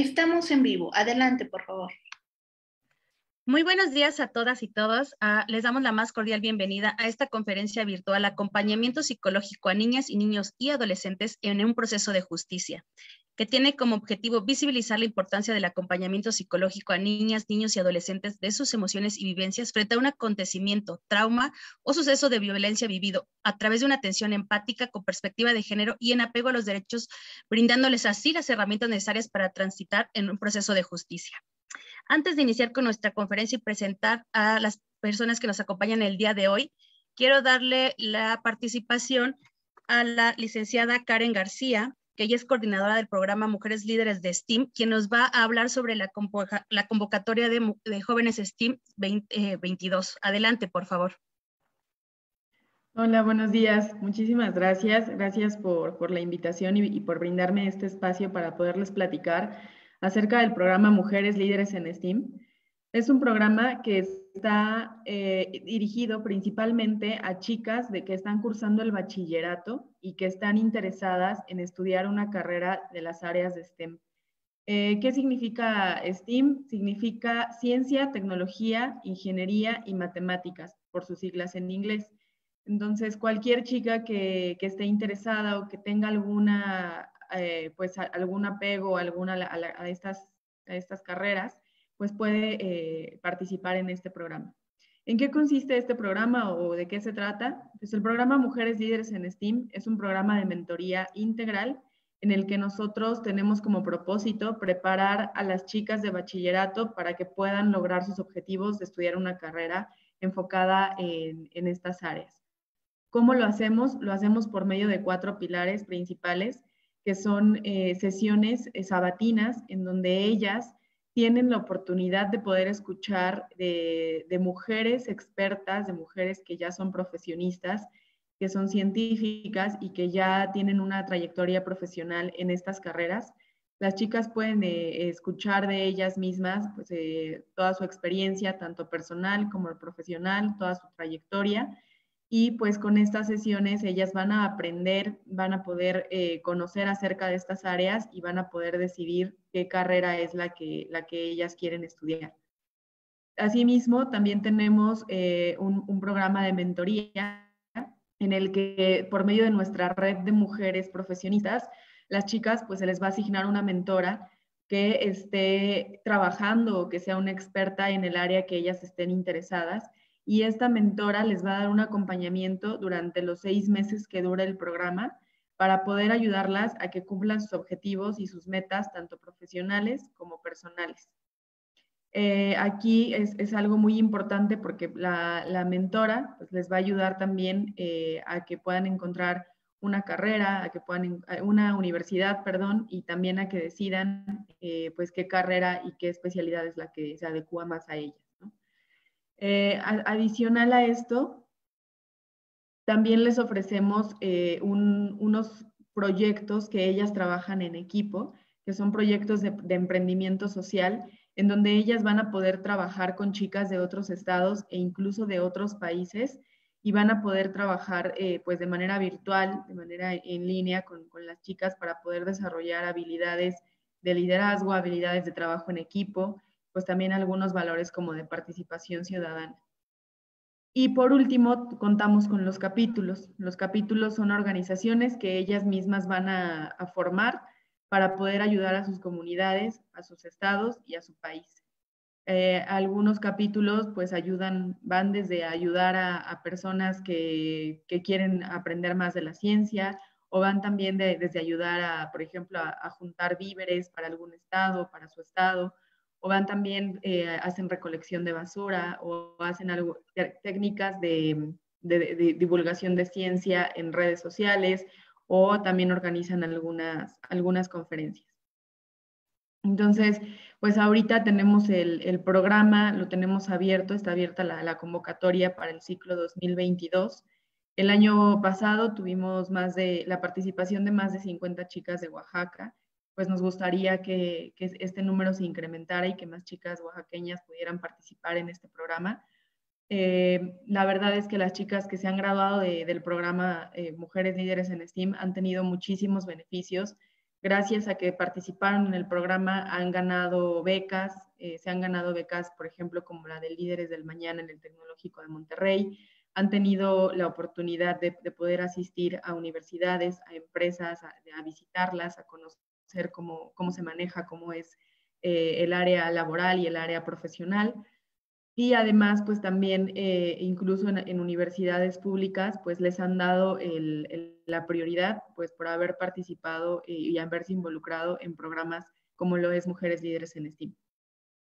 Estamos en vivo. Adelante, por favor. Muy buenos días a todas y todos. Ah, les damos la más cordial bienvenida a esta conferencia virtual Acompañamiento Psicológico a Niñas y Niños y Adolescentes en un proceso de justicia que tiene como objetivo visibilizar la importancia del acompañamiento psicológico a niñas, niños y adolescentes de sus emociones y vivencias frente a un acontecimiento, trauma o suceso de violencia vivido a través de una atención empática con perspectiva de género y en apego a los derechos, brindándoles así las herramientas necesarias para transitar en un proceso de justicia. Antes de iniciar con nuestra conferencia y presentar a las personas que nos acompañan el día de hoy, quiero darle la participación a la licenciada Karen García, ella es coordinadora del programa Mujeres Líderes de STEAM, quien nos va a hablar sobre la, convocatoria de, jóvenes STEAM 2022. 22. Eh, Adelante, por favor. Hola, buenos días. Muchísimas gracias. Gracias por, la invitación y, y por brindarme este espacio para poderles platicar acerca del programa Mujeres Líderes en STEAM. Es un programa que está eh, dirigido principalmente a chicas de que están cursando el bachillerato y que están interesadas en estudiar una carrera de las áreas de STEM. Eh, ¿Qué significa STEAM? Significa ciencia, tecnología, ingeniería y matemáticas, por sus siglas en inglés. Entonces, cualquier chica que, esté interesada o que tenga alguna, eh, pues, algún apego alguna estas, a estas carreras, pues puede eh, participar en este programa. ¿En qué consiste este programa o de qué se trata? Pues el programa Mujeres Líderes en STEAM es un programa de mentoría integral en el que nosotros tenemos como propósito preparar a las chicas de bachillerato para que puedan lograr sus objetivos de estudiar una carrera enfocada en, estas áreas. ¿Cómo lo hacemos? Lo hacemos por medio de cuatro pilares principales, que son eh, sesiones sabatinas en donde ellas tienen la oportunidad de poder escuchar de, mujeres expertas, de mujeres que ya son profesionistas, que son científicas y que ya tienen una trayectoria profesional en estas carreras. Las chicas pueden eh, escuchar de ellas mismas pues, eh, toda su experiencia, tanto personal como profesional, toda su trayectoria y pues con estas sesiones ellas van a aprender, van a poder eh, conocer acerca de estas áreas y van a poder decidir qué carrera es la que, la que ellas quieren estudiar. Asimismo, también tenemos eh, un, programa de mentoría en el que por medio de nuestra red de mujeres profesionistas, las chicas pues se les va a asignar una mentora que esté trabajando o que sea una experta en el área que ellas estén interesadas y esta mentora les va a dar un acompañamiento durante los seis meses que dura el programa para poder ayudarlas a que cumplan sus objetivos y sus metas, tanto profesionales como personales. Eh, aquí es, algo muy importante porque la, mentora pues, les va a ayudar también eh, a que puedan encontrar una carrera, a que puedan, una universidad, perdón, y también a que decidan eh, pues qué carrera y qué especialidad es la que se adecua más a ella. Eh, adicional a esto, también les ofrecemos eh, unos proyectos que ellas trabajan en equipo, que son proyectos de, emprendimiento social, en donde ellas van a poder trabajar con chicas de otros estados e incluso de otros países y van a poder trabajar eh, pues de manera virtual, de manera en línea con, las chicas para poder desarrollar habilidades de liderazgo, habilidades de trabajo en equipo, pues también algunos valores como de participación ciudadana. Y por último, contamos con los capítulos. Los capítulos son organizaciones que ellas mismas van a, formar para poder ayudar a sus comunidades, a sus estados y a su país. Eh, algunos capítulos pues ayudan, van desde ayudar a, personas que, quieren aprender más de la ciencia o van también desde ayudar a, por ejemplo, a, juntar víveres para algún estado, para su estado, o van también, eh, hacen recolección de basura o hacen técnicas de, divulgación de ciencia en redes sociales o también organizan algunas, algunas conferencias. Entonces, pues ahorita tenemos el, programa, lo tenemos abierto, está abierta la, convocatoria para el ciclo 2022. El año pasado tuvimos más de la participación de más de 50 chicas de Oaxaca pues nos gustaría que, que, este número se incrementara y que más chicas oaxaqueñas pudieran participar en este programa. Eh, la verdad es que las chicas que se han graduado del programa eh, Mujeres Líderes en STEAM han tenido muchísimos beneficios. Gracias a que participaron en el programa han ganado becas, eh, se han ganado becas, por ejemplo, como la de Líderes del Mañana en el Tecnológico de Monterrey, han tenido la oportunidad de, poder asistir a universidades, a empresas, a visitarlas, a conocer ser cómo, cómo se maneja, cómo es eh, el área laboral y el área profesional. Y además, pues también, eh, incluso en, universidades públicas, pues les han dado la prioridad, pues por haber participado eh, y haberse involucrado en programas como lo es Mujeres Líderes en STEAM.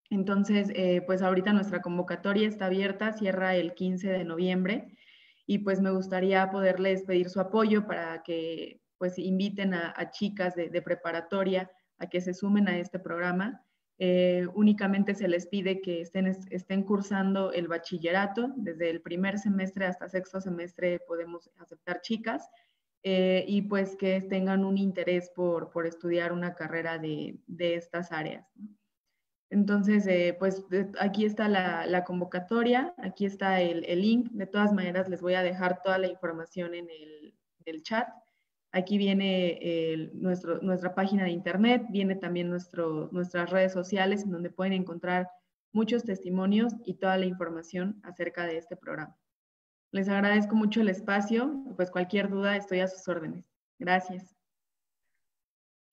Entonces, pues ahorita nuestra convocatoria está abierta, cierra el 15 de noviembre y pues me gustaría poderles pedir su apoyo para que pues inviten a, chicas de, preparatoria a que se sumen a este programa. Eh, únicamente se les pide que estén, estén cursando el bachillerato, desde el primer semestre hasta sexto semestre podemos aceptar chicas, eh, y pues que tengan un interés por, estudiar una carrera de, estas áreas. Entonces, eh, pues aquí está la, convocatoria, aquí está el, link. De todas maneras, les voy a dejar toda la información en el chat Aquí viene nuestro, nuestra página de internet, viene también nuestro, nuestras redes sociales en donde pueden encontrar muchos testimonios y toda la información acerca de este programa. Les agradezco mucho el espacio, pues cualquier duda estoy a sus órdenes. Gracias.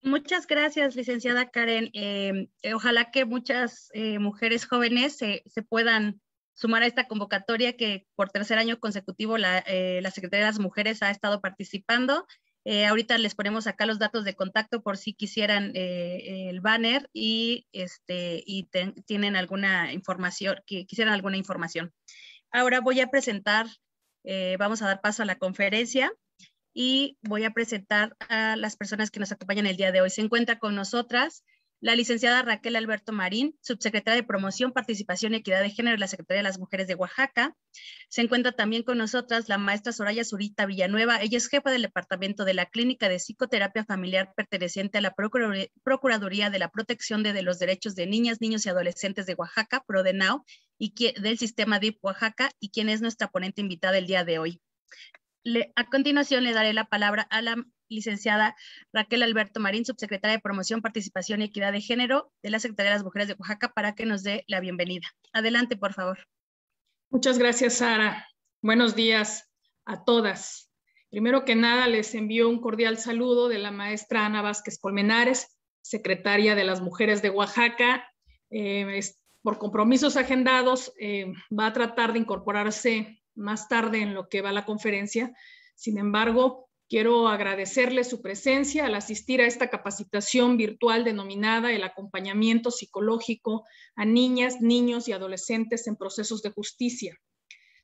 Muchas gracias, licenciada Karen. Eh, eh, ojalá que muchas eh, mujeres jóvenes se puedan sumar a esta convocatoria que por tercer año consecutivo la, la Secretaría de las Mujeres ha estado participando eh, ahorita les ponemos acá los datos de contacto por si quisieran eh, el banner y, este, y tienen alguna información, que quisieran alguna información. Ahora voy a presentar, eh, vamos a dar paso a la conferencia y voy a presentar a las personas que nos acompañan el día de hoy. Se encuentra con nosotras la licenciada Raquel Alberto Marín, subsecretaria de Promoción, Participación y Equidad de Género de la Secretaría de las Mujeres de Oaxaca. Se encuentra también con nosotras la maestra Soraya Zurita Villanueva. Ella es jefa del Departamento de la Clínica de Psicoterapia Familiar perteneciente a la Procuraduría de la Protección de, los Derechos de Niñas, Niños y Adolescentes de Oaxaca, PRODENAO, y del Sistema DIP Oaxaca, y quien es nuestra ponente invitada el día de hoy. a continuación le daré la palabra a la licenciada Raquel Alberto Marín, subsecretaria de Promoción, Participación y Equidad de Género de la Secretaría de las Mujeres de Oaxaca, para que nos dé la bienvenida. Adelante, por favor. Muchas gracias, Sara. Buenos días a todas. Primero que nada, les envío un cordial saludo de la maestra Ana Vázquez Colmenares, secretaria de las Mujeres de Oaxaca. Eh, por compromisos agendados, eh, va a tratar de incorporarse más tarde en lo que va la conferencia. Sin embargo, Quiero agradecerle su presencia al asistir a esta capacitación virtual denominada el acompañamiento psicológico a niñas, niños y adolescentes en procesos de justicia,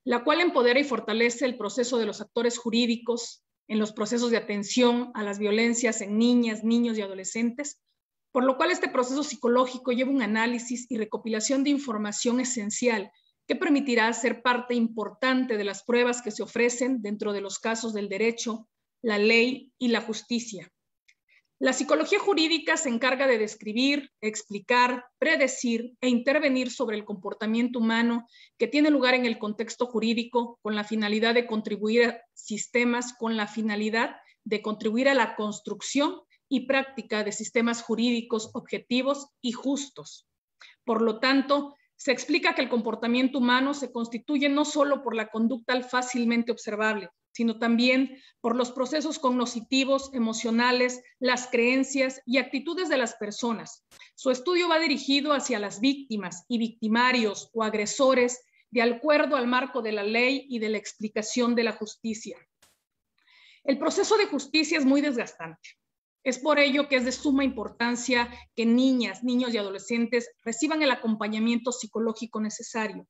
la cual empodera y fortalece el proceso de los actores jurídicos en los procesos de atención a las violencias en niñas, niños y adolescentes, por lo cual este proceso psicológico lleva un análisis y recopilación de información esencial que permitirá ser parte importante de las pruebas que se ofrecen dentro de los casos del derecho la ley y la justicia. La psicología jurídica se encarga de describir, explicar, predecir e intervenir sobre el comportamiento humano que tiene lugar en el contexto jurídico con la finalidad de contribuir a sistemas, con la finalidad de contribuir a la construcción y práctica de sistemas jurídicos objetivos y justos. Por lo tanto, se explica que el comportamiento humano se constituye no solo por la conducta fácilmente observable, sino también por los procesos cognitivos, emocionales, las creencias y actitudes de las personas. Su estudio va dirigido hacia las víctimas y victimarios o agresores de acuerdo al marco de la ley y de la explicación de la justicia. El proceso de justicia es muy desgastante. Es por ello que es de suma importancia que niñas, niños y adolescentes reciban el acompañamiento psicológico necesario.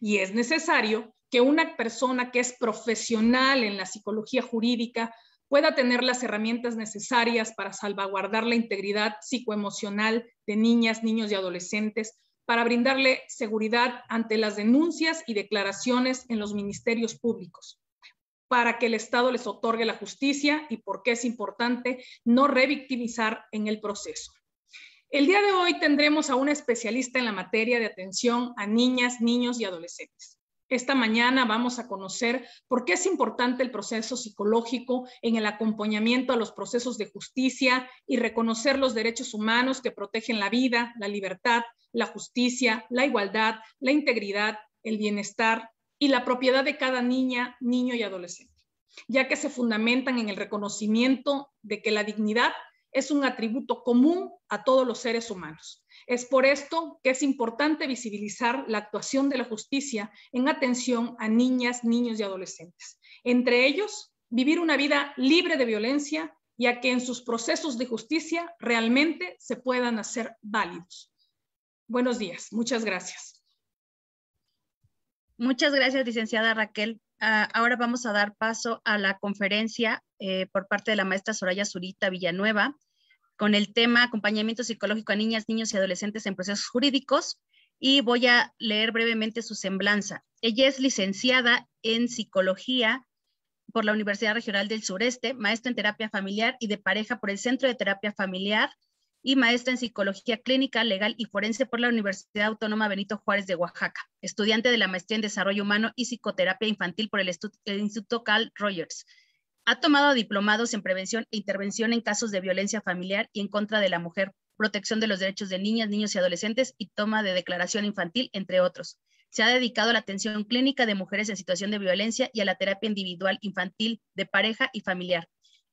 Y es necesario que una persona que es profesional en la psicología jurídica pueda tener las herramientas necesarias para salvaguardar la integridad psicoemocional de niñas, niños y adolescentes, para brindarle seguridad ante las denuncias y declaraciones en los ministerios públicos, para que el Estado les otorgue la justicia y porque es importante no revictimizar en el proceso. El día de hoy tendremos a una especialista en la materia de atención a niñas, niños y adolescentes. Esta mañana vamos a conocer por qué es importante el proceso psicológico en el acompañamiento a los procesos de justicia y reconocer los derechos humanos que protegen la vida, la libertad, la justicia, la igualdad, la integridad, el bienestar y la propiedad de cada niña, niño y adolescente, ya que se fundamentan en el reconocimiento de que la dignidad es un atributo común a todos los seres humanos es por esto que es importante visibilizar la actuación de la justicia en atención a niñas, niños y adolescentes. Entre ellos, vivir una vida libre de violencia y a que en sus procesos de justicia realmente se puedan hacer válidos. Buenos días, muchas gracias. Muchas gracias, licenciada Raquel. Ah, ahora vamos a dar paso a la conferencia eh, por parte de la maestra Soraya Zurita Villanueva con el tema acompañamiento psicológico a niñas, niños y adolescentes en procesos jurídicos y voy a leer brevemente su semblanza. Ella es licenciada en psicología por la Universidad Regional del Sureste, maestra en terapia familiar y de pareja por el Centro de Terapia Familiar y maestra en psicología clínica, legal y forense por la Universidad Autónoma Benito Juárez de Oaxaca, estudiante de la maestría en desarrollo humano y psicoterapia infantil por el, Instituto Carl Rogers, ha tomado diplomados en prevención e intervención en casos de violencia familiar y en contra de la mujer, protección de los derechos de niñas, niños y adolescentes y toma de declaración infantil, entre otros. Se ha dedicado a la atención clínica de mujeres en situación de violencia y a la terapia individual infantil, de pareja y familiar.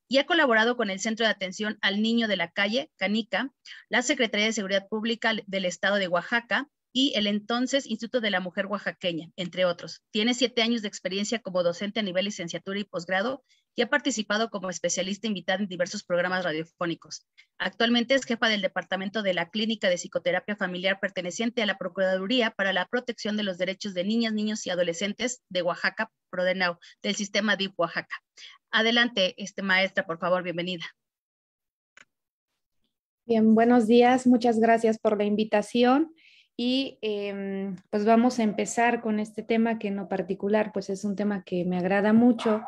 Y ha colaborado con el Centro de Atención al Niño de la Calle, Canica, la Secretaría de Seguridad Pública del Estado de Oaxaca, y el entonces Instituto de la Mujer Oaxaqueña, entre otros. Tiene siete años de experiencia como docente a nivel licenciatura y posgrado y ha participado como especialista invitada en diversos programas radiofónicos. Actualmente es jefa del Departamento de la Clínica de Psicoterapia Familiar perteneciente a la Procuraduría para la Protección de los Derechos de Niñas, Niños y Adolescentes de Oaxaca, Prodenau, del sistema DIP Oaxaca. Adelante, este maestra, por favor, bienvenida. Bien, buenos días, muchas gracias por la invitación y em, pues vamos a empezar con este tema que en lo particular pues es un tema que me agrada mucho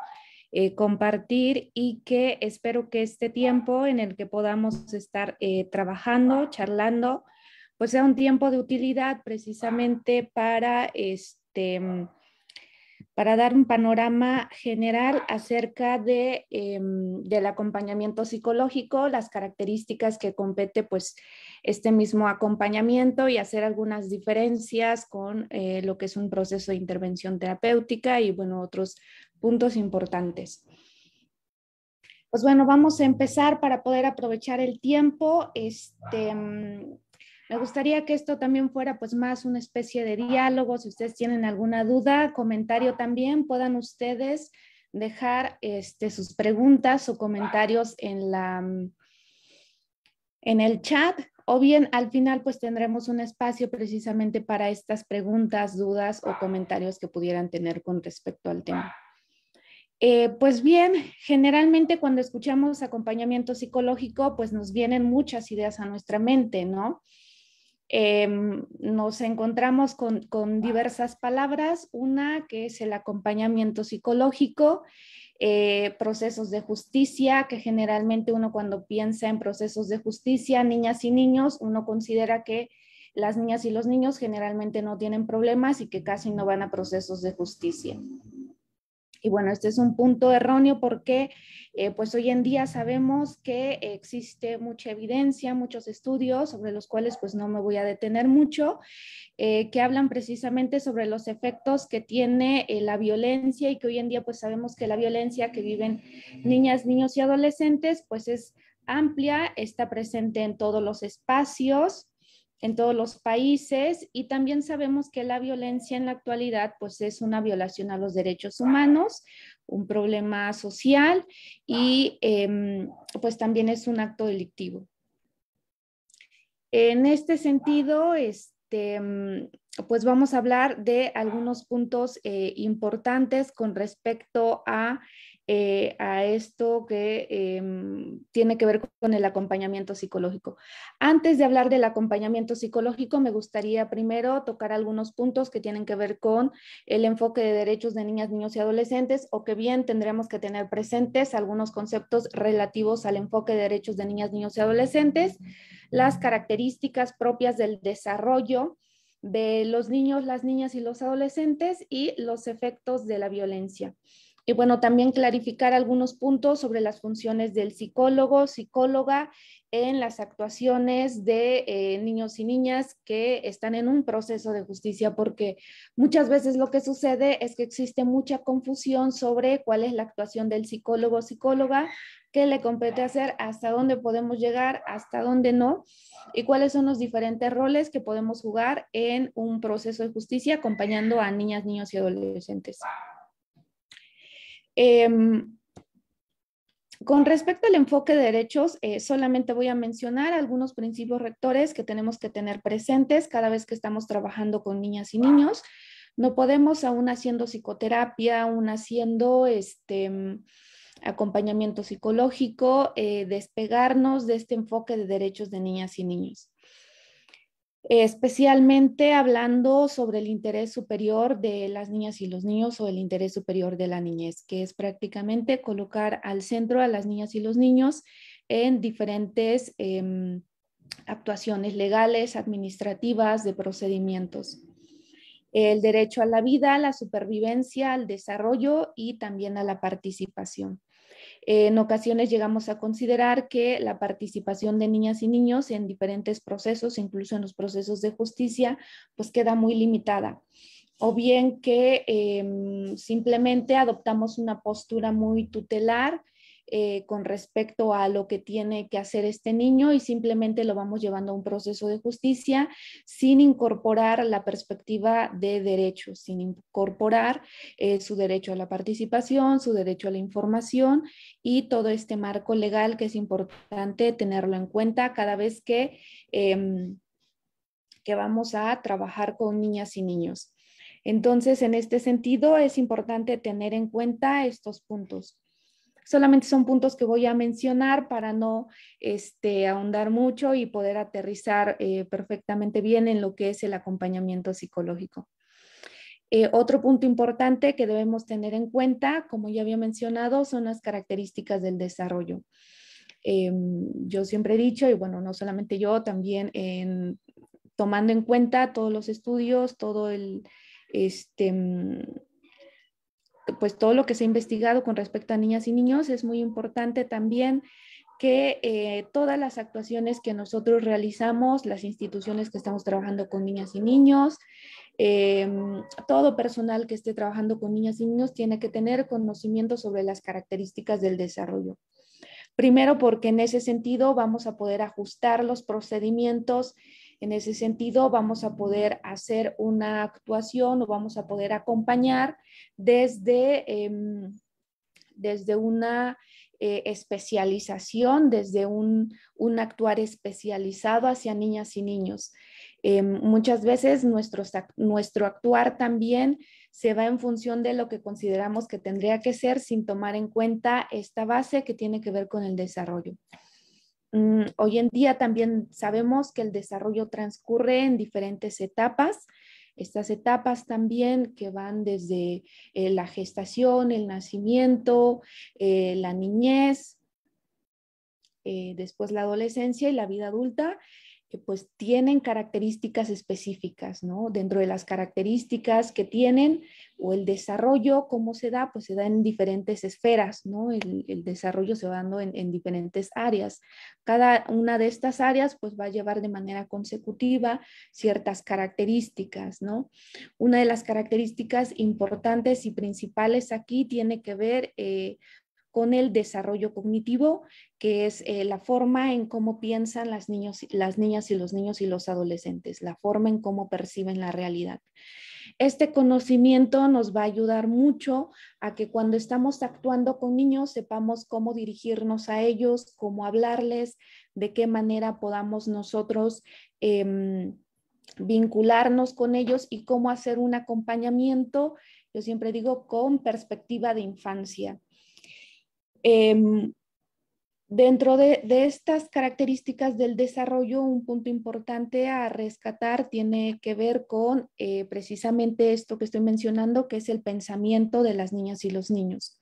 eh, compartir y que espero que este tiempo en el que podamos estar eh, trabajando, charlando, pues sea un tiempo de utilidad precisamente para este mm, para dar un panorama general acerca de, em, del acompañamiento psicológico, las características que compete pues este mismo acompañamiento y hacer algunas diferencias con eh, lo que es un proceso de intervención terapéutica y bueno, otros puntos importantes. Pues bueno, vamos a empezar para poder aprovechar el tiempo. Este, me gustaría que esto también fuera pues más una especie de diálogo. Si ustedes tienen alguna duda, comentario también, puedan ustedes dejar este, sus preguntas o comentarios en, la, en el chat o bien al final pues tendremos un espacio precisamente para estas preguntas, dudas o comentarios que pudieran tener con respecto al tema. Eh, pues bien, generalmente cuando escuchamos acompañamiento psicológico, pues nos vienen muchas ideas a nuestra mente, ¿no? Em, nos encontramos con, diversas palabras, una que es el acompañamiento psicológico, eh, procesos de justicia, que generalmente uno cuando piensa en procesos de justicia, niñas y niños, uno considera que las niñas y los niños generalmente no tienen problemas y que casi no van a procesos de justicia. Y bueno, este es un punto erróneo porque eh, pues hoy en día sabemos que existe mucha evidencia, muchos estudios sobre los cuales pues no me voy a detener mucho, eh, que hablan precisamente sobre los efectos que tiene eh, la violencia y que hoy en día pues sabemos que la violencia que viven niñas, niños y adolescentes pues es amplia, está presente en todos los espacios en todos los países y también sabemos que la violencia en la actualidad pues es una violación a los derechos humanos, un problema social y em, pues también es un acto delictivo. En este sentido, este, em, pues vamos a hablar de algunos puntos eh, importantes con respecto a eh, a esto que em, tiene que ver con el acompañamiento psicológico. Antes de hablar del acompañamiento psicológico, me gustaría primero tocar algunos puntos que tienen que ver con el enfoque de derechos de niñas, niños y adolescentes, o que bien tendremos que tener presentes algunos conceptos relativos al enfoque de derechos de niñas, niños y adolescentes, las características propias del desarrollo de los niños, las niñas y los adolescentes y los efectos de la violencia. Y bueno, también clarificar algunos puntos sobre las funciones del psicólogo, psicóloga en las actuaciones de eh, niños y niñas que están en un proceso de justicia, porque muchas veces lo que sucede es que existe mucha confusión sobre cuál es la actuación del psicólogo psicóloga, qué le compete hacer, hasta dónde podemos llegar, hasta dónde no, y cuáles son los diferentes roles que podemos jugar en un proceso de justicia acompañando a niñas, niños y adolescentes. Em, con respecto al enfoque de derechos, eh, solamente voy a mencionar algunos principios rectores que tenemos que tener presentes cada vez que estamos trabajando con niñas y niños. No podemos, aún haciendo psicoterapia, aún haciendo este, acompañamiento psicológico, eh, despegarnos de este enfoque de derechos de niñas y niños especialmente hablando sobre el interés superior de las niñas y los niños o el interés superior de la niñez, que es prácticamente colocar al centro a las niñas y los niños en diferentes em, actuaciones legales, administrativas, de procedimientos. El derecho a la vida, la supervivencia, al desarrollo y también a la participación. Eh, en ocasiones llegamos a considerar que la participación de niñas y niños en diferentes procesos, incluso en los procesos de justicia, pues queda muy limitada. O bien que em, simplemente adoptamos una postura muy tutelar eh, con respecto a lo que tiene que hacer este niño y simplemente lo vamos llevando a un proceso de justicia sin incorporar la perspectiva de derechos, sin incorporar eh, su derecho a la participación, su derecho a la información y todo este marco legal que es importante tenerlo en cuenta cada vez que, em, que vamos a trabajar con niñas y niños. Entonces, en este sentido, es importante tener en cuenta estos puntos. Solamente son puntos que voy a mencionar para no este, ahondar mucho y poder aterrizar eh, perfectamente bien en lo que es el acompañamiento psicológico. Eh, otro punto importante que debemos tener en cuenta, como ya había mencionado, son las características del desarrollo. Eh, yo siempre he dicho, y bueno, no solamente yo, también en, tomando en cuenta todos los estudios, todo el, este, pues todo lo que se ha investigado con respecto a niñas y niños, es muy importante también que eh, todas las actuaciones que nosotros realizamos, las instituciones que estamos trabajando con niñas y niños, em, todo personal que esté trabajando con niñas y niños tiene que tener conocimiento sobre las características del desarrollo. Primero porque en ese sentido vamos a poder ajustar los procedimientos en ese sentido, vamos a poder hacer una actuación o vamos a poder acompañar desde, em, desde una eh, especialización, desde un, actuar especializado hacia niñas y niños. Em, muchas veces nuestro actuar también se va en función de lo que consideramos que tendría que ser sin tomar en cuenta esta base que tiene que ver con el desarrollo. Mm, hoy en día también sabemos que el desarrollo transcurre en diferentes etapas. Estas etapas también que van desde eh, la gestación, el nacimiento, eh, la niñez, eh, después la adolescencia y la vida adulta que pues tienen características específicas, ¿no? Dentro de las características que tienen o el desarrollo, ¿cómo se da? Pues se da en diferentes esferas, ¿no? El, desarrollo se va dando en, diferentes áreas. Cada una de estas áreas pues va a llevar de manera consecutiva ciertas características, ¿no? Una de las características importantes y principales aquí tiene que ver eh, con el desarrollo cognitivo, que es eh, la forma en cómo piensan las, niñas y los niños y los adolescentes, la forma en cómo perciben la realidad. Este conocimiento nos va a ayudar mucho a que cuando estamos actuando con niños sepamos cómo dirigirnos a ellos, cómo hablarles, de qué manera podamos nosotros... Em, vincularnos con ellos y cómo hacer un acompañamiento, yo siempre digo, con perspectiva de infancia. Em, dentro de, estas características del desarrollo, un punto importante a rescatar tiene que ver con eh, precisamente esto que estoy mencionando, que es el pensamiento de las niñas y los niños.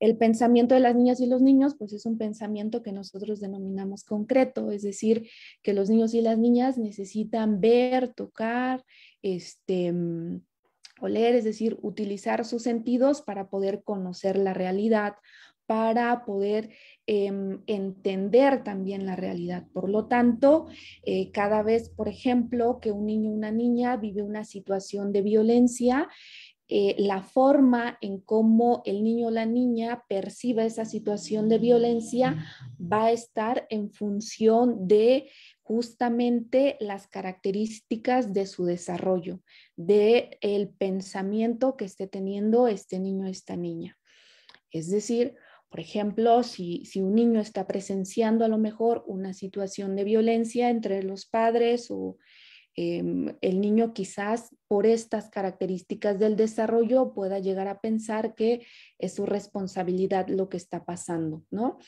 El pensamiento de las niñas y los niños, pues es un pensamiento que nosotros denominamos concreto, es decir, que los niños y las niñas necesitan ver, tocar, este, mm, oler, es decir, utilizar sus sentidos para poder conocer la realidad, para poder em, entender también la realidad. Por lo tanto, eh, cada vez, por ejemplo, que un niño o una niña vive una situación de violencia, eh, la forma en cómo el niño o la niña perciba esa situación de violencia va a estar en función de justamente las características de su desarrollo, de el pensamiento que esté teniendo este niño o esta niña. Es decir, por ejemplo, si, un niño está presenciando a lo mejor una situación de violencia entre los padres o em, el niño quizás por estas características del desarrollo pueda llegar a pensar que es su responsabilidad lo que está pasando, ¿no?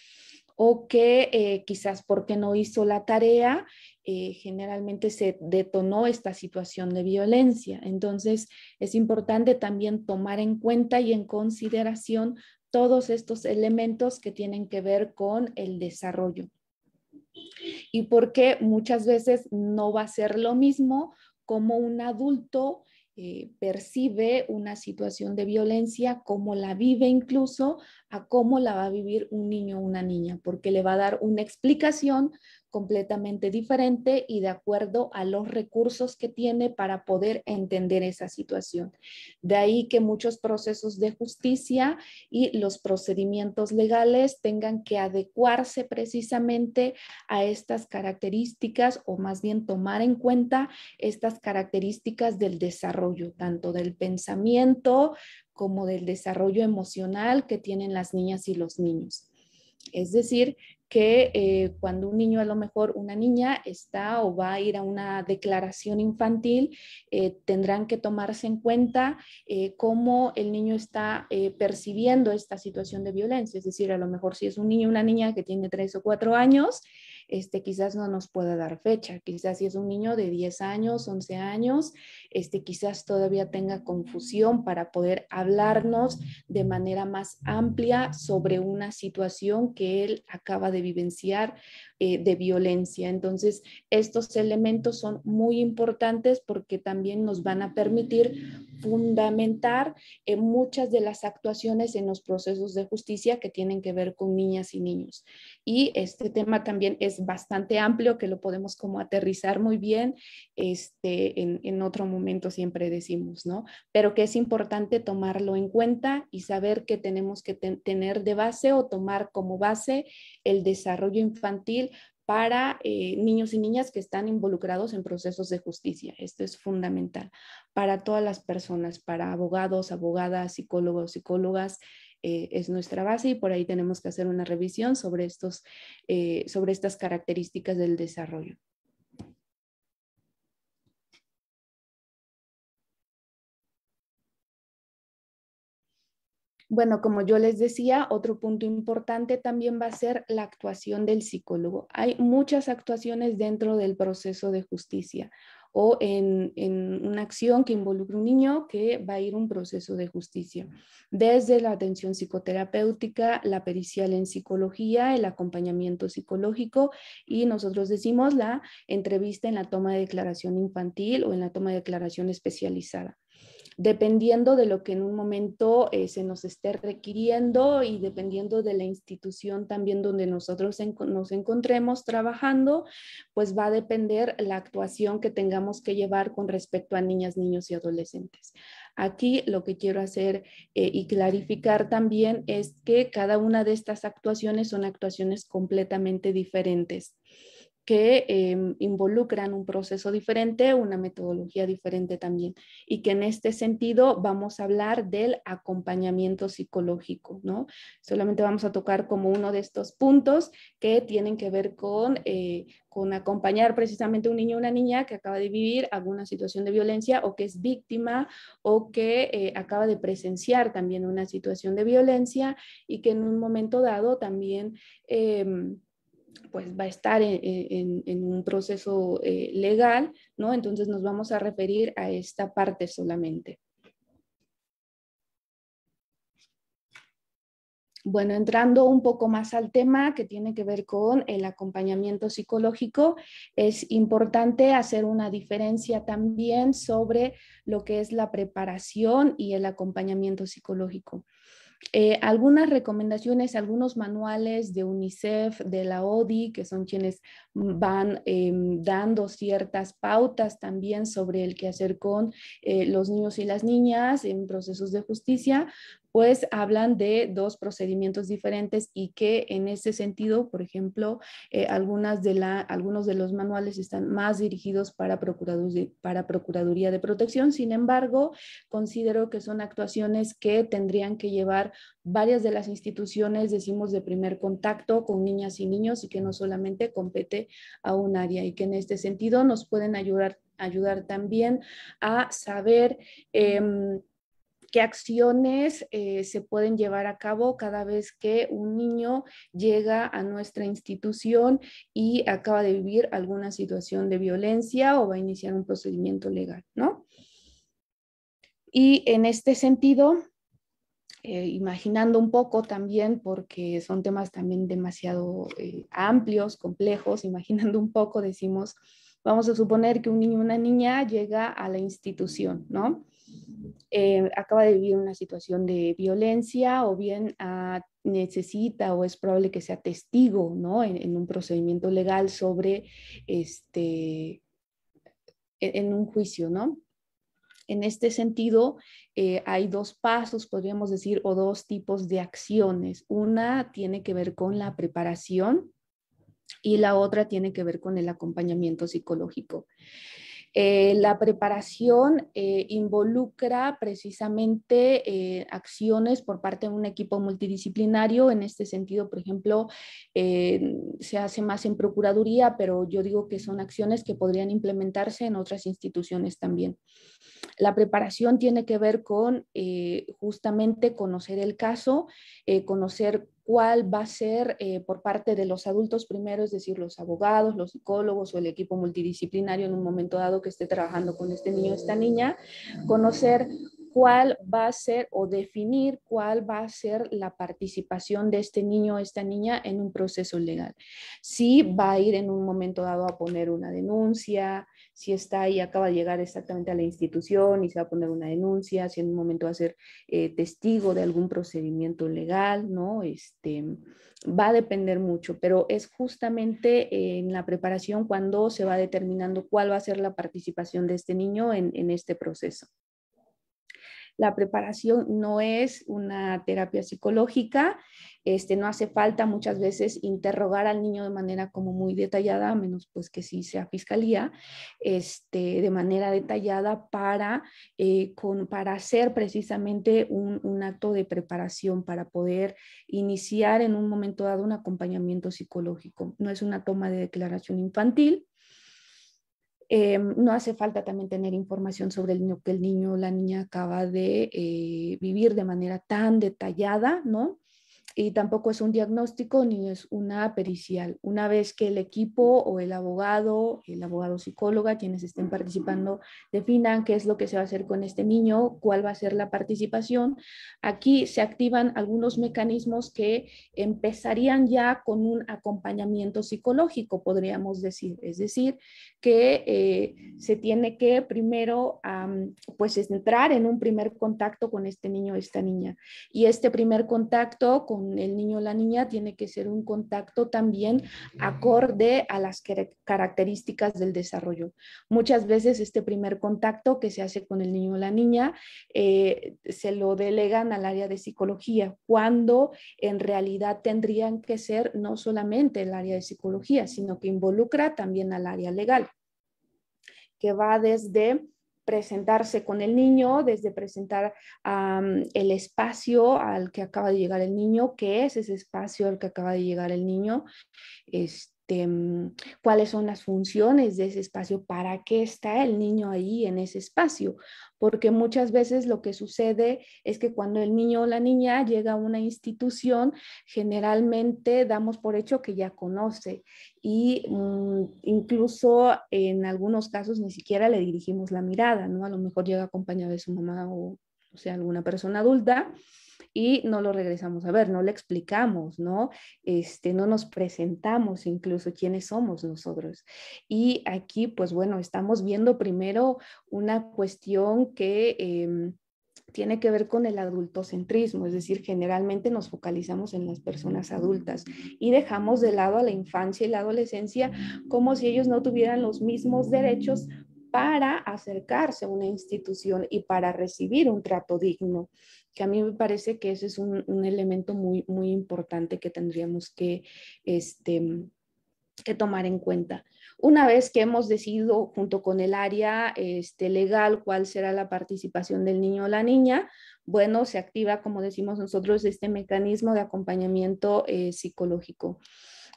o que eh, quizás porque no hizo la tarea, eh, generalmente se detonó esta situación de violencia. Entonces, es importante también tomar en cuenta y en consideración todos estos elementos que tienen que ver con el desarrollo. Y porque muchas veces no va a ser lo mismo como un adulto eh, percibe una situación de violencia, como la vive incluso, a cómo la va a vivir un niño o una niña, porque le va a dar una explicación completamente diferente y de acuerdo a los recursos que tiene para poder entender esa situación. De ahí que muchos procesos de justicia y los procedimientos legales tengan que adecuarse precisamente a estas características o más bien tomar en cuenta estas características del desarrollo, tanto del pensamiento como del desarrollo emocional que tienen las niñas y los niños. Es decir, que eh, cuando un niño, a lo mejor una niña, está o va a ir a una declaración infantil, eh, tendrán que tomarse en cuenta eh, cómo el niño está percibiendo esta situación de violencia. Es decir, a lo mejor si es un niño o una niña que tiene tres o cuatro años, este, quizás no nos pueda dar fecha, quizás si es un niño de 10 años, 11 años, este, quizás todavía tenga confusión para poder hablarnos de manera más amplia sobre una situación que él acaba de vivenciar eh, de violencia. Entonces, estos elementos son muy importantes porque también nos van a permitir fundamentar en eh, muchas de las actuaciones en los procesos de justicia que tienen que ver con niñas y niños. Y este tema también es bastante amplio que lo podemos como aterrizar muy bien este, en, en otro momento siempre decimos, ¿no? Pero que es importante tomarlo en cuenta y saber que tenemos que tener de base o tomar como base el desarrollo infantil para eh, niños y niñas que están involucrados en procesos de justicia. Esto es fundamental para todas las personas, para abogados, abogadas, psicólogos, psicólogas. Eh, es nuestra base y por ahí tenemos que hacer una revisión sobre eh, estas características del desarrollo. Bueno, como yo les decía, otro punto importante también va a ser la actuación del psicólogo. Hay muchas actuaciones dentro del proceso de justicia o en, una acción que involucre un niño que va a ir un proceso de justicia. Desde la atención psicoterapéutica, la pericial en psicología, el acompañamiento psicológico y nosotros decimos la entrevista en la toma de declaración infantil o en la toma de declaración especializada dependiendo de lo que en un momento eh, se nos esté requiriendo y dependiendo de la institución también donde nosotros nos encontremos trabajando, pues va a depender la actuación que tengamos que llevar con respecto a niñas, niños y adolescentes. Aquí lo que quiero hacer eh, y clarificar también es que cada una de estas actuaciones son actuaciones completamente diferentes que em, involucran un proceso diferente, una metodología diferente también, y que en este sentido vamos a hablar del acompañamiento psicológico, ¿no? Solamente vamos a tocar como uno de estos puntos que tienen que ver con, eh, con acompañar precisamente un niño o una niña que acaba de vivir alguna situación de violencia o que es víctima o que eh, acaba de presenciar también una situación de violencia y que en un momento dado también em, pues va a estar en, un proceso eh, legal, ¿no? Entonces nos vamos a referir a esta parte solamente. Bueno, entrando un poco más al tema que tiene que ver con el acompañamiento psicológico, es importante hacer una diferencia también sobre lo que es la preparación y el acompañamiento psicológico. Eh, algunas recomendaciones, algunos manuales de UNICEF, de la ODI, que son quienes van em, dando ciertas pautas también sobre el que hacer con eh, los niños y las niñas en procesos de justicia, pues hablan de dos procedimientos diferentes y que en ese sentido, por ejemplo, eh, algunas de la, algunos de los manuales están más dirigidos para, para Procuraduría de Protección. Sin embargo, considero que son actuaciones que tendrían que llevar varias de las instituciones, decimos, de primer contacto con niñas y niños y que no solamente compete a un área y que en este sentido nos pueden ayudar, ayudar también a saber. Em, qué acciones eh, se pueden llevar a cabo cada vez que un niño llega a nuestra institución y acaba de vivir alguna situación de violencia o va a iniciar un procedimiento legal, ¿no? Y en este sentido, eh, imaginando un poco también, porque son temas también demasiado eh, amplios, complejos, imaginando un poco, decimos, vamos a suponer que un niño o una niña llega a la institución, ¿no? Eh, acaba de vivir una situación de violencia o bien ah, necesita o es probable que sea testigo ¿no? en, un procedimiento legal sobre este, e, en, un juicio, ¿no? En este sentido, eh, hay dos pasos, podríamos decir, o dos tipos de acciones. Una tiene que ver con la preparación y la otra tiene que ver con el acompañamiento psicológico. Eh, la preparación eh, involucra precisamente eh, acciones por parte de un equipo multidisciplinario. En este sentido, por ejemplo, se hace más en Procuraduría, pero yo digo que son acciones que podrían implementarse en otras instituciones también. La preparación tiene que ver con justamente conocer el caso, conocer cuál va a ser eh, por parte de los adultos primero, es decir, los abogados, los psicólogos o el equipo multidisciplinario en un momento dado que esté trabajando con este niño o esta niña, conocer cuál va a ser o definir cuál va a ser la participación de este niño o esta niña en un proceso legal. Si va a ir en un momento dado a poner una denuncia, si está y acaba de llegar exactamente a la institución y se va a poner una denuncia, si en un momento va a ser eh, testigo de algún procedimiento legal, ¿no? Este, va a depender mucho, pero es justamente en la preparación cuando se va determinando cuál va a ser la participación de este niño en este proceso. La preparación no es una terapia psicológica, este, no hace falta muchas veces interrogar al niño de manera como muy detallada, a menos pues que sí sea fiscalía, este, de manera detallada para, eh, con, para hacer precisamente un, un acto de preparación para poder iniciar en un momento dado un acompañamiento psicológico. No es una toma de declaración infantil, eh, no hace falta también tener información sobre el niño que el niño o la niña acaba de eh, vivir de manera tan detallada, ¿no? y tampoco es un diagnóstico ni es una pericial. Una vez que el equipo o el abogado, el abogado psicóloga, quienes estén participando, definan qué es lo que se va a hacer con este niño, cuál va a ser la participación, aquí se activan algunos mecanismos que empezarían ya con un acompañamiento psicológico, podríamos decir. Es decir, que eh, se tiene que primero pues entrar en un primer contacto con este niño o esta niña. Y este primer contacto con el niño o la niña tiene que ser un contacto también acorde a las características del desarrollo. Muchas veces este primer contacto que se hace con el niño o la niña eh, se lo delegan al área de psicología, cuando en realidad tendrían que ser no solamente el área de psicología, sino que involucra también al área legal, que va desde presentarse con el niño, desde presentar el espacio al que acaba de llegar el niño, qué es ese espacio al que acaba de llegar el niño, este, este, mm, cuáles son las funciones de ese espacio, para qué está el niño ahí en ese espacio, porque muchas veces lo que sucede es que cuando el niño o la niña llega a una institución, generalmente damos por hecho que ya conoce y mm, incluso en algunos casos ni siquiera le dirigimos la mirada, ¿no? A lo mejor llega acompañado de su mamá o, o sea, alguna persona adulta y no lo regresamos a ver, no le explicamos, ¿no? Este, no nos presentamos incluso quiénes somos nosotros. Y aquí, pues bueno, estamos viendo primero una cuestión que... Em, tiene que ver con el adultocentrismo, es decir, generalmente nos focalizamos en las personas adultas y dejamos de lado a la infancia y la adolescencia como si ellos no tuvieran los mismos derechos para acercarse a una institución y para recibir un trato digno, que a mí me parece que ese es un, elemento muy, muy importante que tendríamos que, este, tomar en cuenta. Una vez que hemos decidido junto con el área este, legal cuál será la participación del niño o la niña, bueno, se activa, como decimos nosotros, este mecanismo de acompañamiento eh, psicológico.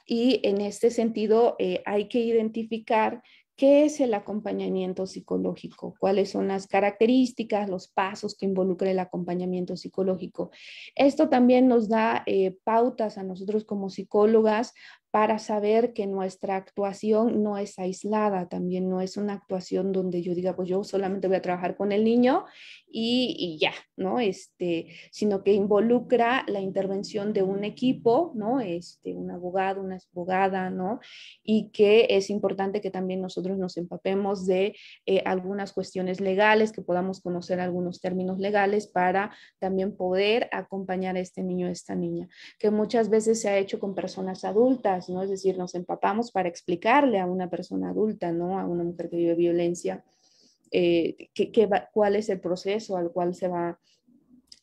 Y en este sentido, eh, hay que identificar ¿Qué es el acompañamiento psicológico? ¿Cuáles son las características, los pasos que involucra el acompañamiento psicológico? Esto también nos da eh, pautas a nosotros como psicólogas para saber que nuestra actuación no es aislada, también no es una actuación donde yo diga, pues yo solamente voy a trabajar con el niño y, ya, ¿no? Este, sino que involucra la intervención de un equipo, ¿no? Este, un abogado, una abogada, ¿no? Y que es importante que también nosotros nos empapemos de eh, algunas cuestiones legales, que podamos conocer algunos términos legales para también poder acompañar a este niño, a esta niña, que muchas veces se ha hecho con personas adultas, ¿no? Es decir, nos empapamos para explicarle a una persona adulta, ¿no? A una mujer que vive violencia, eh, cuál es el proceso al cual se va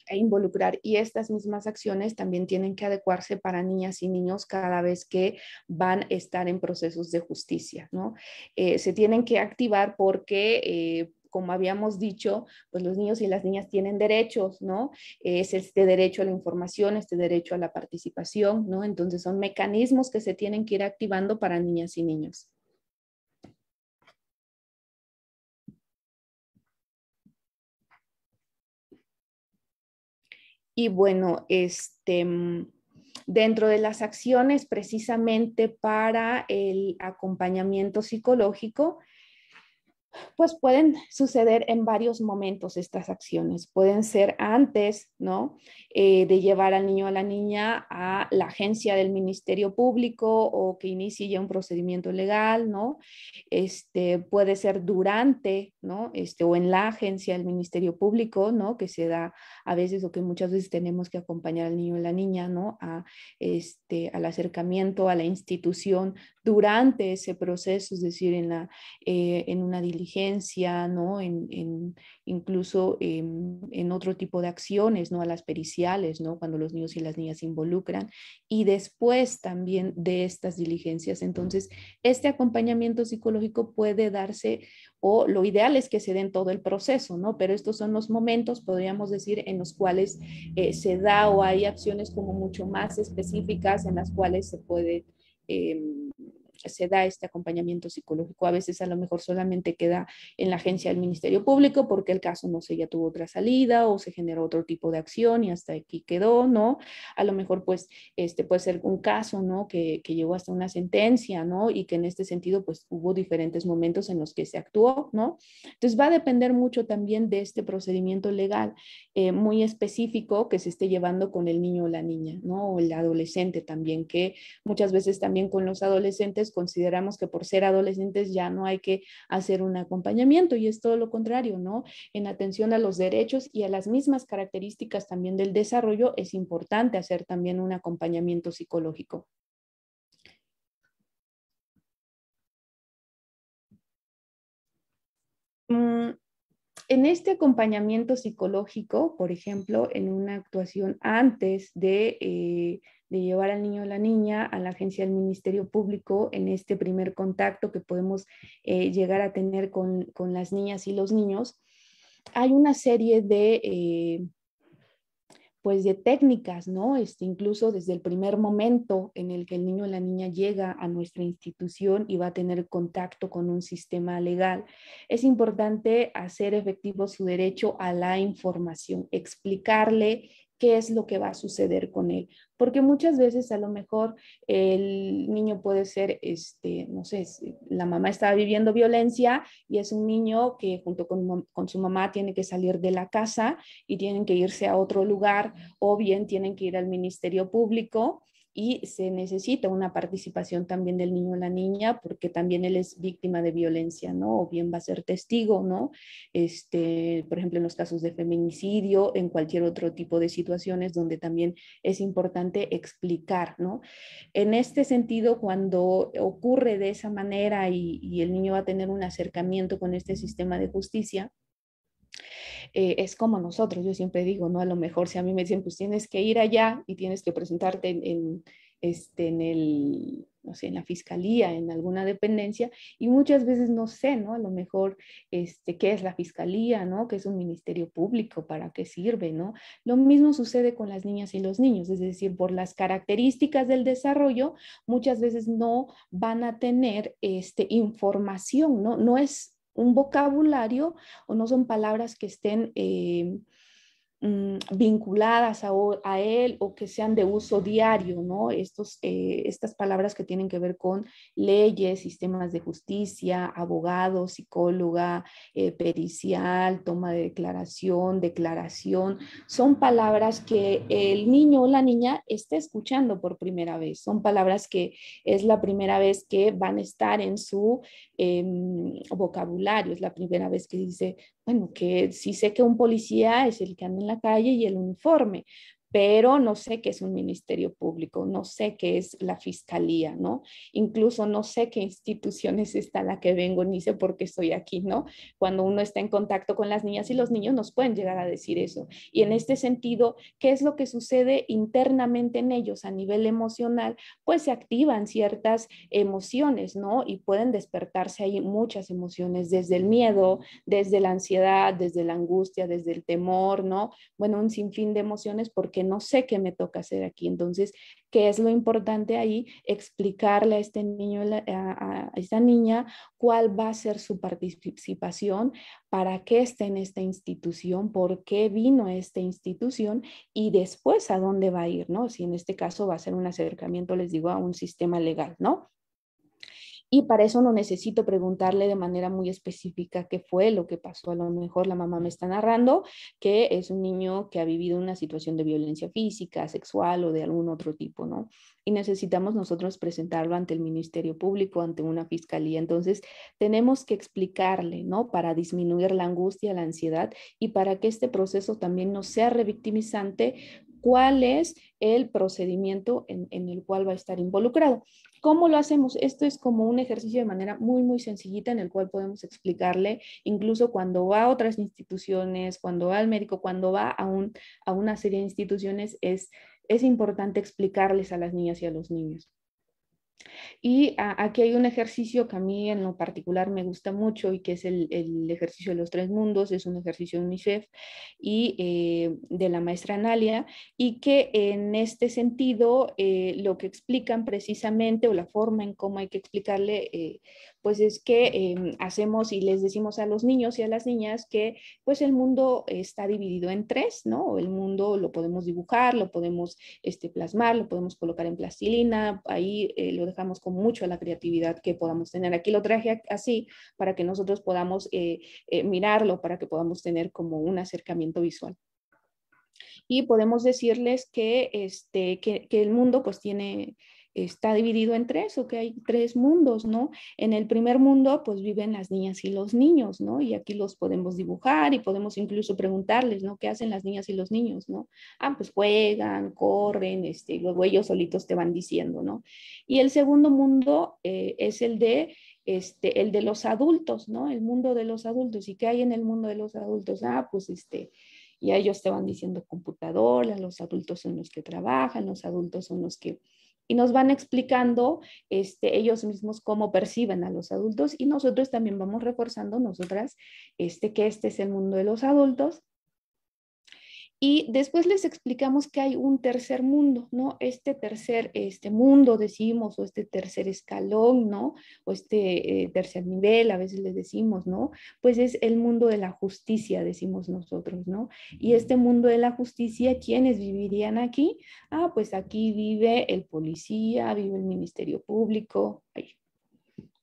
a involucrar y estas mismas acciones también tienen que adecuarse para niñas y niños cada vez que van a estar en procesos de justicia, ¿no? Eh, se tienen que activar porque eh, como habíamos dicho, pues los niños y las niñas tienen derechos, ¿no? Es este derecho a la información, este derecho a la participación, ¿no? Entonces son mecanismos que se tienen que ir activando para niñas y niños. Y bueno, este, dentro de las acciones precisamente para el acompañamiento psicológico, pues pueden suceder en varios momentos estas acciones. Pueden ser antes, ¿no? Eh, de llevar al niño o a la niña a la agencia del Ministerio Público o que inicie ya un procedimiento legal, ¿no? Este, puede ser durante, ¿no? Este, o en la agencia del Ministerio Público, ¿no? Que se da a veces o que muchas veces tenemos que acompañar al niño o la niña, ¿no? A, este, al acercamiento a la institución durante ese proceso, es decir, en, la, eh, en una diligencia, ¿no? En, incluso em, en otro tipo de acciones, ¿no? A las periciales, ¿no? Cuando los niños y las niñas se involucran y después también de estas diligencias. Entonces, este acompañamiento psicológico puede darse o lo ideal es que se dé en todo el proceso, ¿no? Pero estos son los momentos, podríamos decir, en los cuales eh, se da o hay acciones como mucho más específicas en las cuales se puede em, se da este acompañamiento psicológico. A veces a lo mejor solamente queda en la agencia del Ministerio Público porque el caso, no sé, ya tuvo otra salida o se generó otro tipo de acción y hasta aquí quedó, ¿no? A lo mejor pues este puede ser un caso, ¿no? Que, llegó hasta una sentencia, ¿no? Y que en este sentido pues hubo diferentes momentos en los que se actuó, ¿no? Entonces va a depender mucho también de este procedimiento legal eh, muy específico que se esté llevando con el niño o la niña, ¿no? O el adolescente también, que muchas veces también con los adolescentes pues, consideramos que por ser adolescentes ya no hay que hacer un acompañamiento y es todo lo contrario, ¿no? En atención a los derechos y a las mismas características también del desarrollo es importante hacer también un acompañamiento psicológico. Mm, en este acompañamiento psicológico, por ejemplo, en una actuación antes de eh, de llevar al niño o la niña a la agencia del Ministerio Público en este primer contacto que podemos eh, llegar a tener con, las niñas y los niños, hay una serie de, eh, pues de técnicas, ¿no? Este, incluso desde el primer momento en el que el niño o la niña llega a nuestra institución y va a tener contacto con un sistema legal, es importante hacer efectivo su derecho a la información, explicarle qué es lo que va a suceder con él. Porque muchas veces a lo mejor el niño puede ser, este, no sé, la mamá está viviendo violencia y es un niño que junto con, con, su mamá tiene que salir de la casa y tienen que irse a otro lugar o bien tienen que ir al ministerio público y se necesita una participación también del niño o la niña porque también él es víctima de violencia, ¿no? O bien va a ser testigo, ¿no? Este, por ejemplo, en los casos de feminicidio, en cualquier otro tipo de situaciones donde también es importante explicar, ¿no? En este sentido, cuando ocurre de esa manera y, y el niño va a tener un acercamiento con este sistema de justicia, eh, es como nosotros, yo siempre digo, ¿no? A lo mejor si a mí me dicen, pues tienes que ir allá y tienes que presentarte en, este, en el, no sé, en la fiscalía, en alguna dependencia, y muchas veces no sé, ¿no? A lo mejor, este, ¿qué es la fiscalía, ¿no? ¿Qué es un ministerio público? ¿Para qué sirve, ¿no? Lo mismo sucede con las niñas y los niños, es decir, por las características del desarrollo, muchas veces no van a tener este, información, ¿no? No es un vocabulario o no son palabras que estén eh, mm, vinculadas a, él o que sean de uso diario, ¿no? Estos, eh, estas palabras que tienen que ver con leyes, sistemas de justicia, abogado, psicóloga, eh, pericial, toma de declaración, declaración, son palabras que el niño o la niña está escuchando por primera vez, son palabras que es la primera vez que van a estar en su Em, vocabulario. Es la primera vez que dice, bueno, que sí sé que un policía es el que anda en la calle y el uniforme, pero no sé qué es un ministerio público, no sé qué es la fiscalía, ¿no? Incluso no sé qué institución es esta la que vengo, ni sé por qué estoy aquí, ¿no? Cuando uno está en contacto con las niñas y los niños nos pueden llegar a decir eso. Y en este sentido, ¿qué es lo que sucede internamente en ellos a nivel emocional? Pues se activan ciertas emociones, ¿no? Y pueden despertarse ahí muchas emociones, desde el miedo, desde la ansiedad, desde la angustia, desde el temor, ¿no? Bueno, un sinfín de emociones porque no sé qué me toca hacer aquí. Entonces, ¿qué es lo importante ahí? Explicarle a este niño, a, esta niña, cuál va a ser su participación, para qué está en esta institución, por qué vino a esta institución y después a dónde va a ir, ¿no? Si en este caso va a ser un acercamiento, les digo, a un sistema legal, ¿no? Y para eso no necesito preguntarle de manera muy específica qué fue lo que pasó. A lo mejor la mamá me está narrando que es un niño que ha vivido una situación de violencia física, sexual o de algún otro tipo, ¿no? Y necesitamos nosotros presentarlo ante el Ministerio Público, ante una fiscalía. Entonces, tenemos que explicarle, ¿no? Para disminuir la angustia, la ansiedad y para que este proceso también no sea revictimizante, cuál es el procedimiento en, en, el cual va a estar involucrado. ¿Cómo lo hacemos? Esto es como un ejercicio de manera muy, muy sencillita en el cual podemos explicarle, incluso cuando va a otras instituciones, cuando va al médico, cuando va a, a una serie de instituciones, es, es importante explicarles a las niñas y a los niños. Y aquí hay un ejercicio que a mí en lo particular me gusta mucho y que es el, ejercicio de los tres mundos, es un ejercicio de UNICEF y eh, de la maestra Analia y que en este sentido eh, lo que explican precisamente o la forma en cómo hay que explicarle eh, pues es que em, hacemos y les decimos a los niños y a las niñas que pues el mundo está dividido en tres, ¿no? El mundo lo podemos dibujar, lo podemos este, plasmar, lo podemos colocar en plastilina, ahí eh, lo dejamos con mucho la creatividad que podamos tener. Aquí lo traje así para que nosotros podamos eh, eh, mirarlo, para que podamos tener como un acercamiento visual y podemos decirles que, este, que, que, el mundo pues tiene está dividido en tres, o que hay tres mundos, ¿no? En el primer mundo, pues viven las niñas y los niños, ¿no? Y aquí los podemos dibujar y podemos incluso preguntarles, ¿no? ¿Qué hacen las niñas y los niños, ¿no? Ah, pues juegan, corren, este, y solitos te van diciendo, ¿no? Y el segundo mundo eh, es el de este, el de los adultos, ¿no? El mundo de los adultos. ¿Y qué hay en el mundo de los adultos? Ah, pues este, ya ellos te van diciendo computadoras, los adultos son los que trabajan, los adultos son los que y nos van explicando este, ellos mismos cómo perciben a los adultos y nosotros también vamos reforzando nosotras este, que este es el mundo de los adultos y después les explicamos que hay un tercer mundo, ¿no? Este tercer este mundo, decimos, o este tercer escalón, ¿no? O este eh, tercer nivel, a veces les decimos, ¿no? Pues es el mundo de la justicia, decimos nosotros, ¿no? Y este mundo de la justicia, ¿quiénes vivirían aquí? Ah, pues aquí vive el policía, vive el Ministerio Público, ahí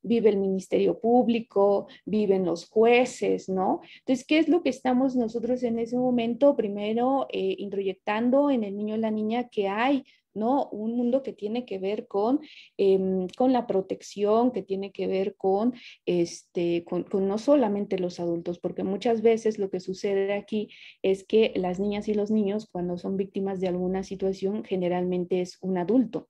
vive el Ministerio Público, viven los jueces, ¿no? Entonces, ¿qué es lo que estamos nosotros en ese momento primero eh, introyectando en el niño o la niña que hay? ¿no? Un mundo que tiene que ver con, em, con la protección, que tiene que ver con, este, con, no solamente los adultos, porque muchas veces lo que sucede aquí es que las niñas y los niños cuando son víctimas de alguna situación generalmente es un adulto,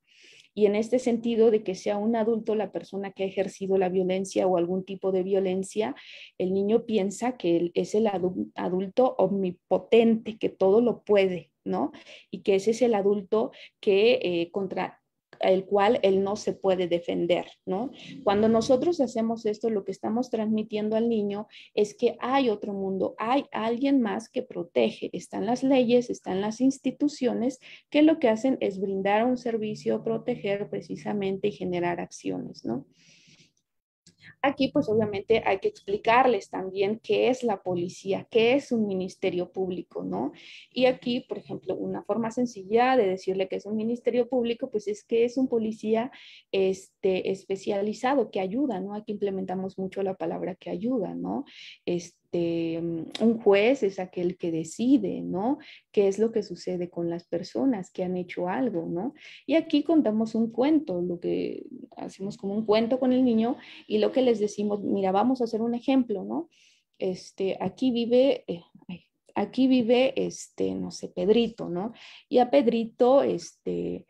y en este sentido de que sea un adulto la persona que ha ejercido la violencia o algún tipo de violencia, el niño piensa que él es el adulto omnipotente, que todo lo puede, ¿no? Y que ese es el adulto que eh, contra el cual él no se puede defender, ¿no? Cuando nosotros hacemos esto, lo que estamos transmitiendo al niño es que hay otro mundo, hay alguien más que protege, están las leyes, están las instituciones que lo que hacen es brindar un servicio, proteger precisamente y generar acciones, ¿no? Aquí pues obviamente hay que explicarles también qué es la policía, qué es un ministerio público, ¿no? Y aquí, por ejemplo, una forma sencilla de decirle que es un ministerio público, pues es que es un policía este, especializado que ayuda, ¿no? Aquí implementamos mucho la palabra que ayuda, ¿no? Este, este, mm, un juez es aquel que decide, ¿no? ¿Qué es lo que sucede con las personas que han hecho algo, ¿no? Y aquí contamos un cuento, lo que hacemos como un cuento con el niño y lo que les decimos, mira, vamos a hacer un ejemplo, ¿no? Este, aquí vive, eh, aquí vive, este, no sé, Pedrito, ¿no? Y a Pedrito, este,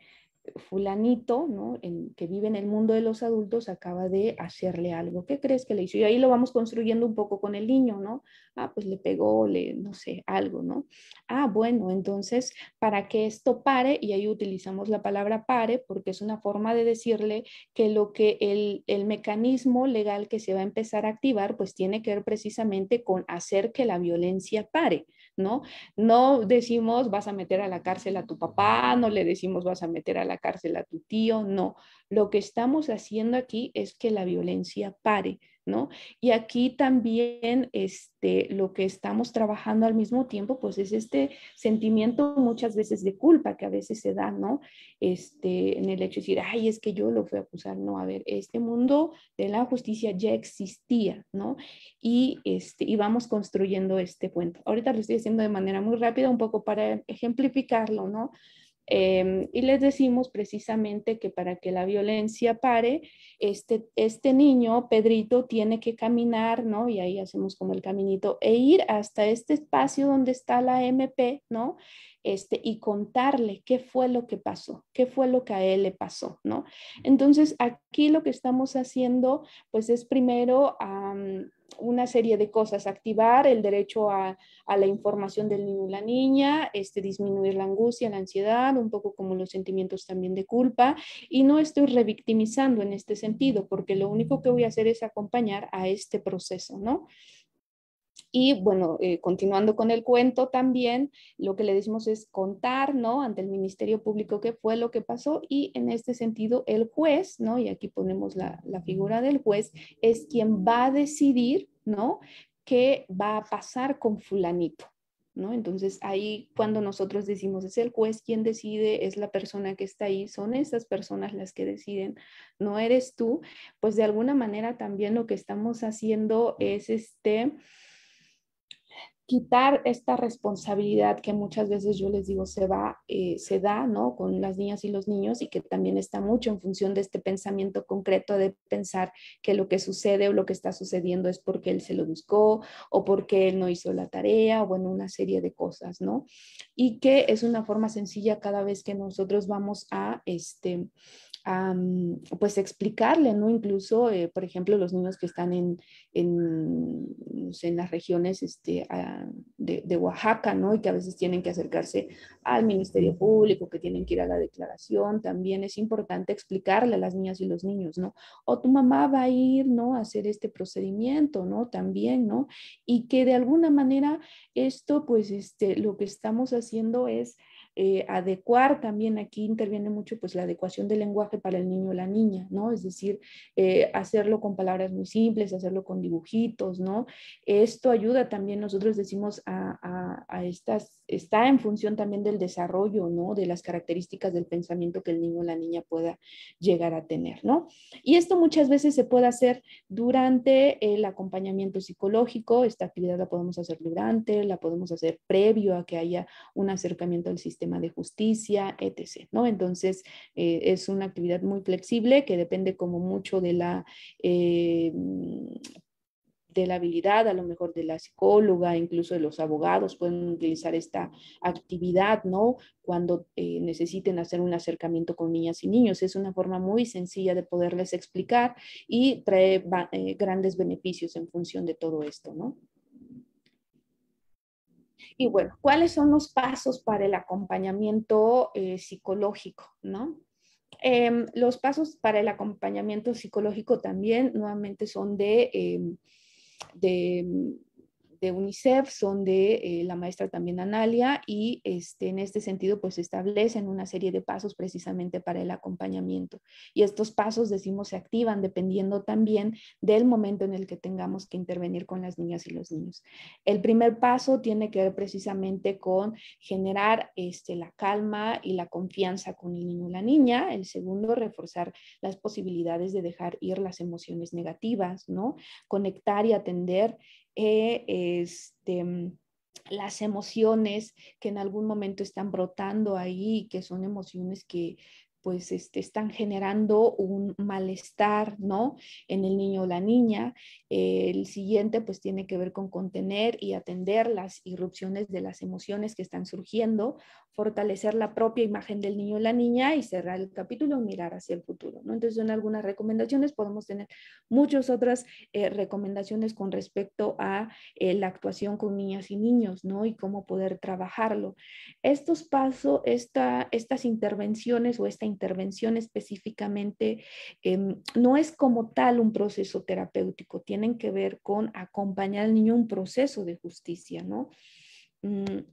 fulanito, ¿no? que vive en el mundo de los adultos, acaba de hacerle algo. ¿Qué crees que le hizo? Y ahí lo vamos construyendo un poco con el niño, ¿no? Ah, pues le pegó, le, no sé, algo, ¿no? Ah, bueno, entonces, para que esto pare, y ahí utilizamos la palabra pare, porque es una forma de decirle que lo que el, el mecanismo legal que se va a empezar a activar, pues tiene que ver precisamente con hacer que la violencia pare. ¿no? No decimos vas a meter a la cárcel a tu papá, no le decimos vas a meter a la cárcel a tu tío, no. Lo que estamos haciendo aquí es que la violencia pare, ¿no? Y aquí también este, lo que estamos trabajando al mismo tiempo, pues es este sentimiento muchas veces de culpa que a veces se da, ¿no? Este, en el hecho de decir, ay, es que yo lo fui a acusar, no, a ver, este mundo de la justicia ya existía, ¿no? Y, este, y vamos construyendo este puente. Ahorita lo estoy haciendo de manera muy rápida, un poco para ejemplificarlo, ¿no? Em, y les decimos precisamente que para que la violencia pare, este, este niño, Pedrito, tiene que caminar, ¿no? Y ahí hacemos como el caminito, e ir hasta este espacio donde está la MP, ¿no? Este, y contarle qué fue lo que pasó, qué fue lo que a él le pasó, ¿no? Entonces, aquí lo que estamos haciendo, pues es primero una serie de cosas, activar el derecho a, la información del niño y la niña, este, disminuir la angustia, la ansiedad, un poco como los sentimientos también de culpa, y no estoy revictimizando en este sentido, porque lo único que voy a hacer es acompañar a este proceso, ¿no? Y bueno, eh, continuando con el cuento también, lo que le decimos es contar, ¿no? Ante el Ministerio Público qué fue lo que pasó y en este sentido el juez, ¿no? Y aquí ponemos la, la figura del juez, es quien va a decidir, ¿no? ¿Qué va a pasar con fulanito? ¿No? Entonces ahí cuando nosotros decimos es el juez quien decide, es la persona que está ahí, son esas personas las que deciden, no eres tú, pues de alguna manera también lo que estamos haciendo es este quitar esta responsabilidad que muchas veces yo les digo se va, eh, se da, ¿no? Con las niñas y los niños y que también está mucho en función de este pensamiento concreto de pensar que lo que sucede o lo que está sucediendo es porque él se lo buscó o porque él no hizo la tarea o bueno, una serie de cosas, ¿no? Y que es una forma sencilla cada vez que nosotros vamos a, este, pues explicarle, ¿no? Incluso, eh, por ejemplo, los niños que están en, en, en las regiones este, ah, de, de, Oaxaca, ¿no? Y que a veces tienen que acercarse al Ministerio Público, que tienen que ir a la declaración, también es importante explicarle a las niñas y los niños, ¿no? O tu mamá va a ir, ¿no? A hacer este procedimiento, ¿no? También, ¿no? Y que de alguna manera esto, pues, este, lo que estamos haciendo es eh, adecuar también aquí interviene mucho pues la adecuación del lenguaje para el niño o la niña, ¿no? Es decir, eh, hacerlo con palabras muy simples, hacerlo con dibujitos, ¿no? Esto ayuda también, nosotros decimos, a, a estas, está en función también del desarrollo, ¿no? De las características del pensamiento que el niño o la niña pueda llegar a tener, ¿no? Y esto muchas veces se puede hacer durante el acompañamiento psicológico, esta actividad la podemos hacer durante, la podemos hacer previo a que haya un acercamiento al sistema tema de justicia, etc. ¿no? Entonces, eh, es una actividad muy flexible que depende como mucho de la... Eh, de la habilidad, a lo mejor de la psicóloga, incluso de los abogados pueden utilizar esta actividad, ¿no? Cuando eh, necesiten hacer un acercamiento con niñas y niños. Es una forma muy sencilla de poderles explicar y trae grandes beneficios en función de todo esto, ¿no? Y bueno, ¿cuáles son los pasos para el acompañamiento eh, psicológico? ¿no? Em, los pasos para el acompañamiento psicológico también nuevamente son de, em, de de UNICEF, son de eh, la maestra también Analia y este, en este sentido pues establecen una serie de pasos precisamente para el acompañamiento. Y estos pasos decimos se activan dependiendo también del momento en el que tengamos que intervenir con las niñas y los niños. El primer paso tiene que ver precisamente con generar este, la calma y la confianza con el niño la niña. El segundo, reforzar las posibilidades de dejar ir las emociones negativas, ¿no? Conectar y atender eh, este, mm, las emociones que en algún momento están brotando ahí, que son emociones que pues este, están generando un malestar, ¿no? En el niño o la niña. el siguiente, pues, tiene que ver con contener y atender las irrupciones de las emociones que están surgiendo fortalecer la propia imagen del niño y la niña y cerrar el capítulo y mirar hacia el futuro. ¿no? Entonces son algunas recomendaciones, podemos tener muchas otras eh, recomendaciones con respecto a eh, la actuación con niñas y niños ¿no? y cómo poder trabajarlo. Estos pasos, estas intervenciones o esta intervención específicamente em, no es como tal un proceso terapéutico, tienen que ver con acompañar al niño un proceso de justicia. ¿no? Mm,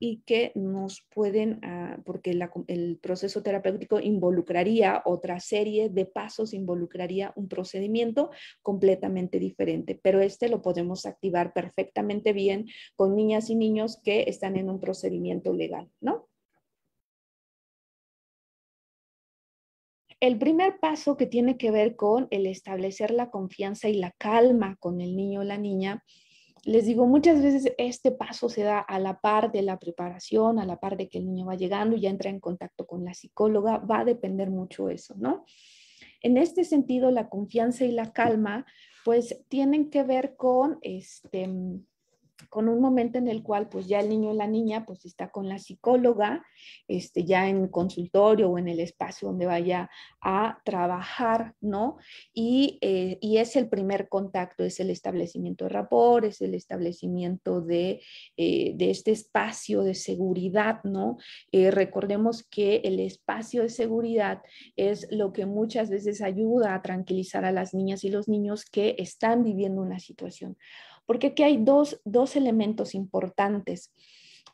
y que nos pueden, ah, porque el proceso terapéutico involucraría otra serie de pasos, involucraría un procedimiento completamente diferente, pero este lo podemos activar perfectamente bien con niñas y niños que están en un procedimiento legal, ¿no? El primer paso que tiene que ver con el establecer la confianza y la calma con el niño o la niña les digo, muchas veces este paso se da a la par de la preparación, a la par de que el niño va llegando y ya entra en contacto con la psicóloga, va a depender mucho eso, ¿no? En este sentido, la confianza y la calma, pues tienen que ver con, este, con un momento en el cual pues ya el niño o la niña pues está con la psicóloga, este, ya en consultorio o en el espacio donde vaya a trabajar, ¿no? Y, eh, es el primer contacto, es el establecimiento de rapor, es el establecimiento eh, de, este espacio de seguridad, ¿no? Eh, recordemos que el espacio de seguridad es lo que muchas veces ayuda a tranquilizar a las niñas y los niños que están viviendo una situación porque aquí hay dos, elementos importantes.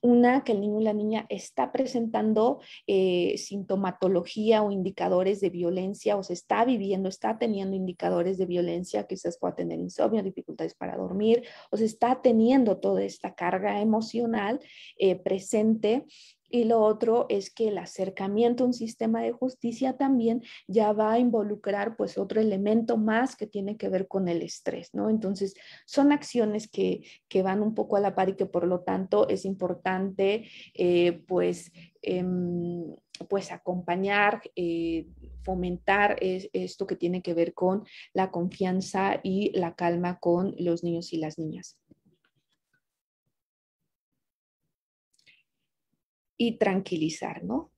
Una, que el niño y la niña está presentando eh, sintomatología o indicadores de violencia o se está viviendo, está teniendo indicadores de violencia, quizás pueda tener insomnio, dificultades para dormir o se está teniendo toda esta carga emocional eh, presente y lo otro es que el acercamiento a un sistema de justicia también ya va a involucrar pues otro elemento más que tiene que ver con el estrés, ¿no? Entonces son acciones que, van un poco a la par y que por lo tanto es importante eh, pues, em, pues acompañar, eh, fomentar esto que tiene que ver con la confianza y la calma con los niños y las niñas. y tranquilizar, ¿no?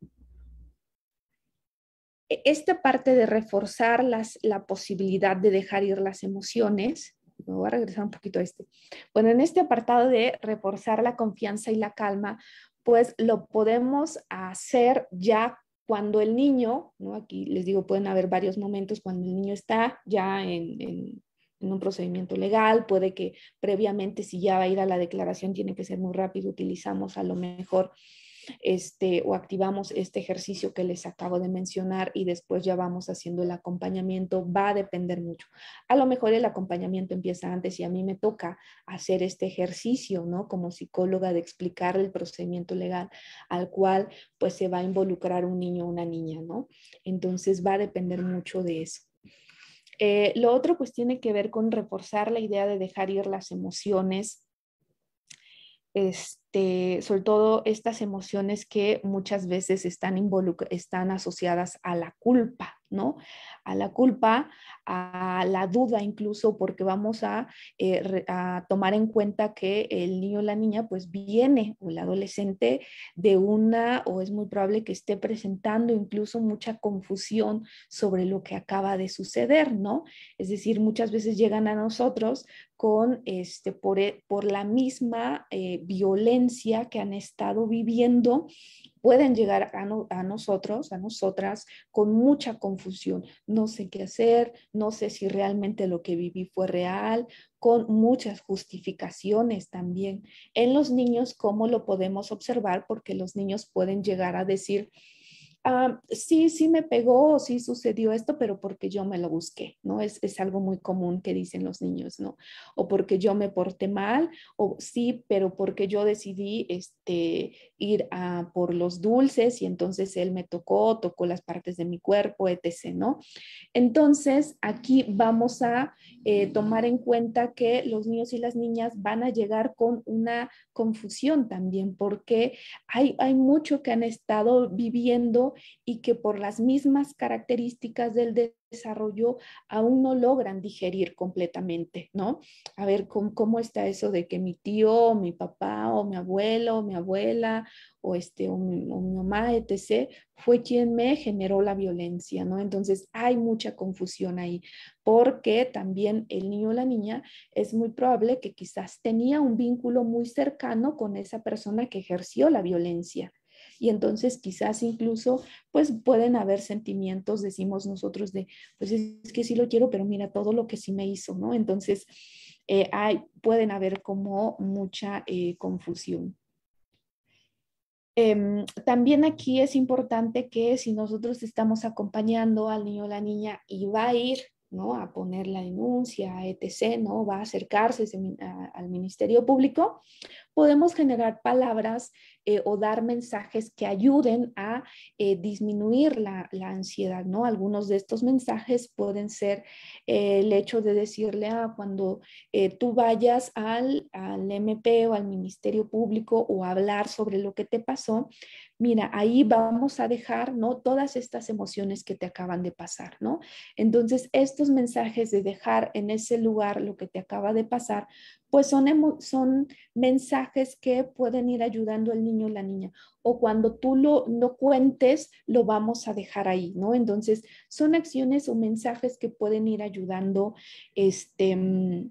E, esta parte de reforzar las, la posibilidad de dejar ir las emociones, me voy a regresar un poquito a este. Bueno, en este apartado de reforzar la confianza y la calma, pues lo podemos hacer ya cuando el niño, ¿no? aquí les digo, pueden haber varios momentos cuando el niño está ya en, en, un procedimiento legal, puede que previamente si ya va a ir a la declaración tiene que ser muy rápido, utilizamos a lo mejor este, o activamos este ejercicio que les acabo de mencionar y después ya vamos haciendo el acompañamiento, va a depender mucho. A lo mejor el acompañamiento empieza antes y a mí me toca hacer este ejercicio, ¿no? Como psicóloga de explicar el procedimiento legal al cual pues se va a involucrar un niño o una niña, ¿no? Entonces va a depender mucho de eso. Eh, lo otro pues tiene que ver con reforzar la idea de dejar ir las emociones este, sobre todo estas emociones que muchas veces están, están asociadas a la culpa, ¿no? A la culpa, a la duda incluso, porque vamos eh, a, tomar en cuenta que el niño o la niña pues viene o el adolescente de una o es muy probable que esté presentando incluso mucha confusión sobre lo que acaba de suceder, ¿no? Es decir, muchas veces llegan a nosotros con este por, eh, la misma eh, violencia que han estado viviendo pueden llegar a, nosotros, a nosotras, con mucha confusión. No sé qué hacer, no sé si realmente lo que viví fue real, con muchas justificaciones también. En los niños, ¿cómo lo podemos observar? Porque los niños pueden llegar a decir, Ah, sí, sí me pegó, sí sucedió esto, pero porque yo me lo busqué, ¿no? Es, algo muy común que dicen los niños, ¿no? O porque yo me porté mal, o sí, pero porque yo decidí este, ir a por los dulces y entonces él me tocó, tocó las partes de mi cuerpo, etc., ¿no? Entonces, aquí vamos a eh, tomar en cuenta que los niños y las niñas van a llegar con una confusión también, porque hay, hay mucho que han estado viviendo y que por las mismas características del desarrollo aún no logran digerir completamente, ¿no? A ver, ¿cómo, está eso de que mi tío, mi papá, o mi abuelo, o mi abuela, o, este, mi, mamá, etc., fue quien me generó la violencia, ¿no? Entonces hay mucha confusión ahí, porque también el niño o la niña es muy probable que quizás tenía un vínculo muy cercano con esa persona que ejerció la violencia y entonces quizás incluso pues pueden haber sentimientos, decimos nosotros, de pues es que sí lo quiero, pero mira todo lo que sí me hizo, ¿no? Entonces eh, hay, pueden haber como mucha eh, confusión. Em, también aquí es importante que si nosotros estamos acompañando al niño o la niña y va a ir ¿no? a poner la denuncia, etc., ¿no? va a acercarse al Ministerio Público, podemos generar palabras eh, o dar mensajes que ayuden a eh, disminuir la, ansiedad, ¿no? Algunos de estos mensajes pueden ser eh, el hecho de decirle, a cuando tú vayas al, al MP o al Ministerio Público o hablar sobre lo que te pasó, mira, ahí vamos a dejar, ¿no? Todas estas emociones que te acaban de pasar, ¿no? Entonces, estos mensajes de dejar en ese lugar lo que te acaba de pasar pues son, son mensajes que pueden ir ayudando al niño o la niña. O cuando tú lo, no cuentes, lo vamos a dejar ahí, ¿no? Entonces, son acciones o mensajes que pueden ir ayudando, este, mm,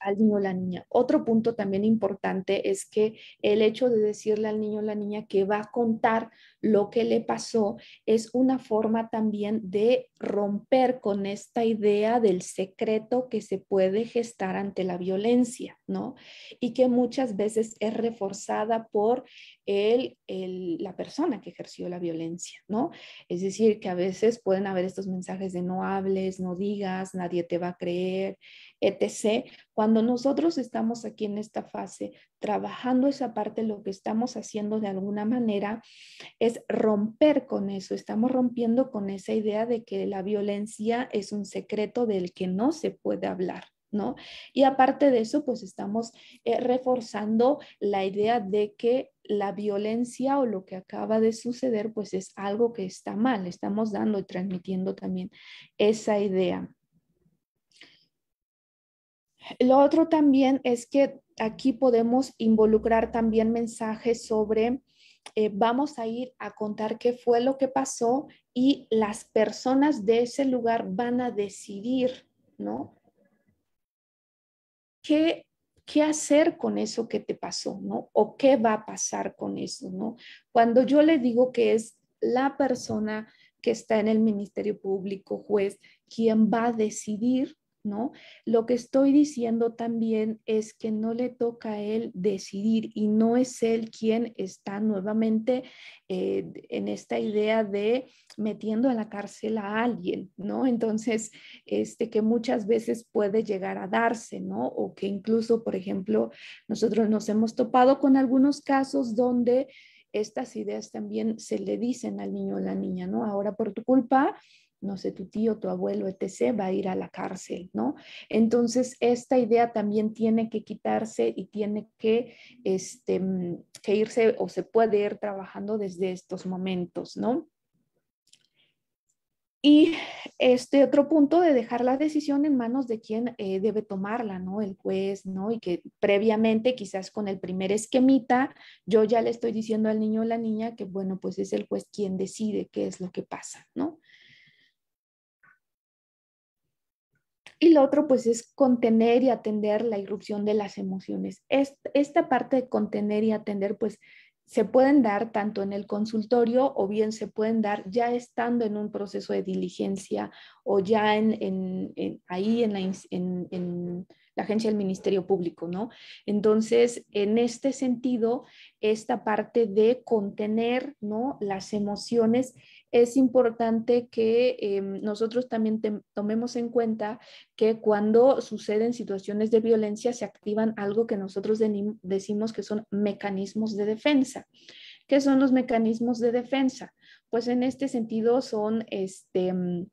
al niño o la niña. Otro punto también importante es que el hecho de decirle al niño o la niña que va a contar lo que le pasó es una forma también de romper con esta idea del secreto que se puede gestar ante la violencia, ¿no? Y que muchas veces es reforzada por el, la persona que ejerció la violencia, ¿no? Es decir, que a veces pueden haber estos mensajes de no hables, no digas, nadie te va a creer, etc. Cuando nosotros estamos aquí en esta fase trabajando esa parte, lo que estamos haciendo de alguna manera es romper con eso, estamos rompiendo con esa idea de que la violencia es un secreto del que no se puede hablar. ¿No? Y aparte de eso, pues estamos eh, reforzando la idea de que la violencia o lo que acaba de suceder, pues es algo que está mal. Estamos dando y transmitiendo también esa idea. Lo otro también es que aquí podemos involucrar también mensajes sobre eh, vamos a ir a contar qué fue lo que pasó y las personas de ese lugar van a decidir, ¿no? ¿Qué, qué hacer con eso que te pasó, ¿no? O qué va a pasar con eso, ¿no? Cuando yo le digo que es la persona que está en el Ministerio Público, juez, quien va a decidir, ¿no? Lo que estoy diciendo también es que no le toca a él decidir y no es él quien está nuevamente eh, en esta idea de metiendo a la cárcel a alguien, ¿no? Entonces, este que muchas veces puede llegar a darse, ¿no? O que incluso, por ejemplo, nosotros nos hemos topado con algunos casos donde estas ideas también se le dicen al niño o la niña, ¿no? Ahora por tu culpa no sé, tu tío, tu abuelo, etc., va a ir a la cárcel, ¿no? Entonces, esta idea también tiene que quitarse y tiene este, mm, que, irse o se puede ir trabajando desde estos momentos, ¿no? Y este otro punto de dejar la decisión en manos de quien eh, debe tomarla, ¿no? El juez, ¿no? Y que previamente, quizás con el primer esquemita, yo ya le estoy diciendo al niño o la niña que, bueno, pues es el juez quien decide qué es lo que pasa, ¿no? Y lo otro, pues, es contener y atender la irrupción de las emociones. Esta parte de contener y atender, pues, se pueden dar tanto en el consultorio o bien se pueden dar ya estando en un proceso de diligencia o ya ahí en la, en la, agencia del Ministerio Público, ¿no? Entonces, en este sentido, esta parte de contener, ¿no? Las emociones es importante que em, nosotros también tomemos en cuenta que cuando suceden situaciones de violencia se activan algo que nosotros decimos que son mecanismos de defensa. ¿Qué son los mecanismos de defensa? Pues en este sentido son este mm,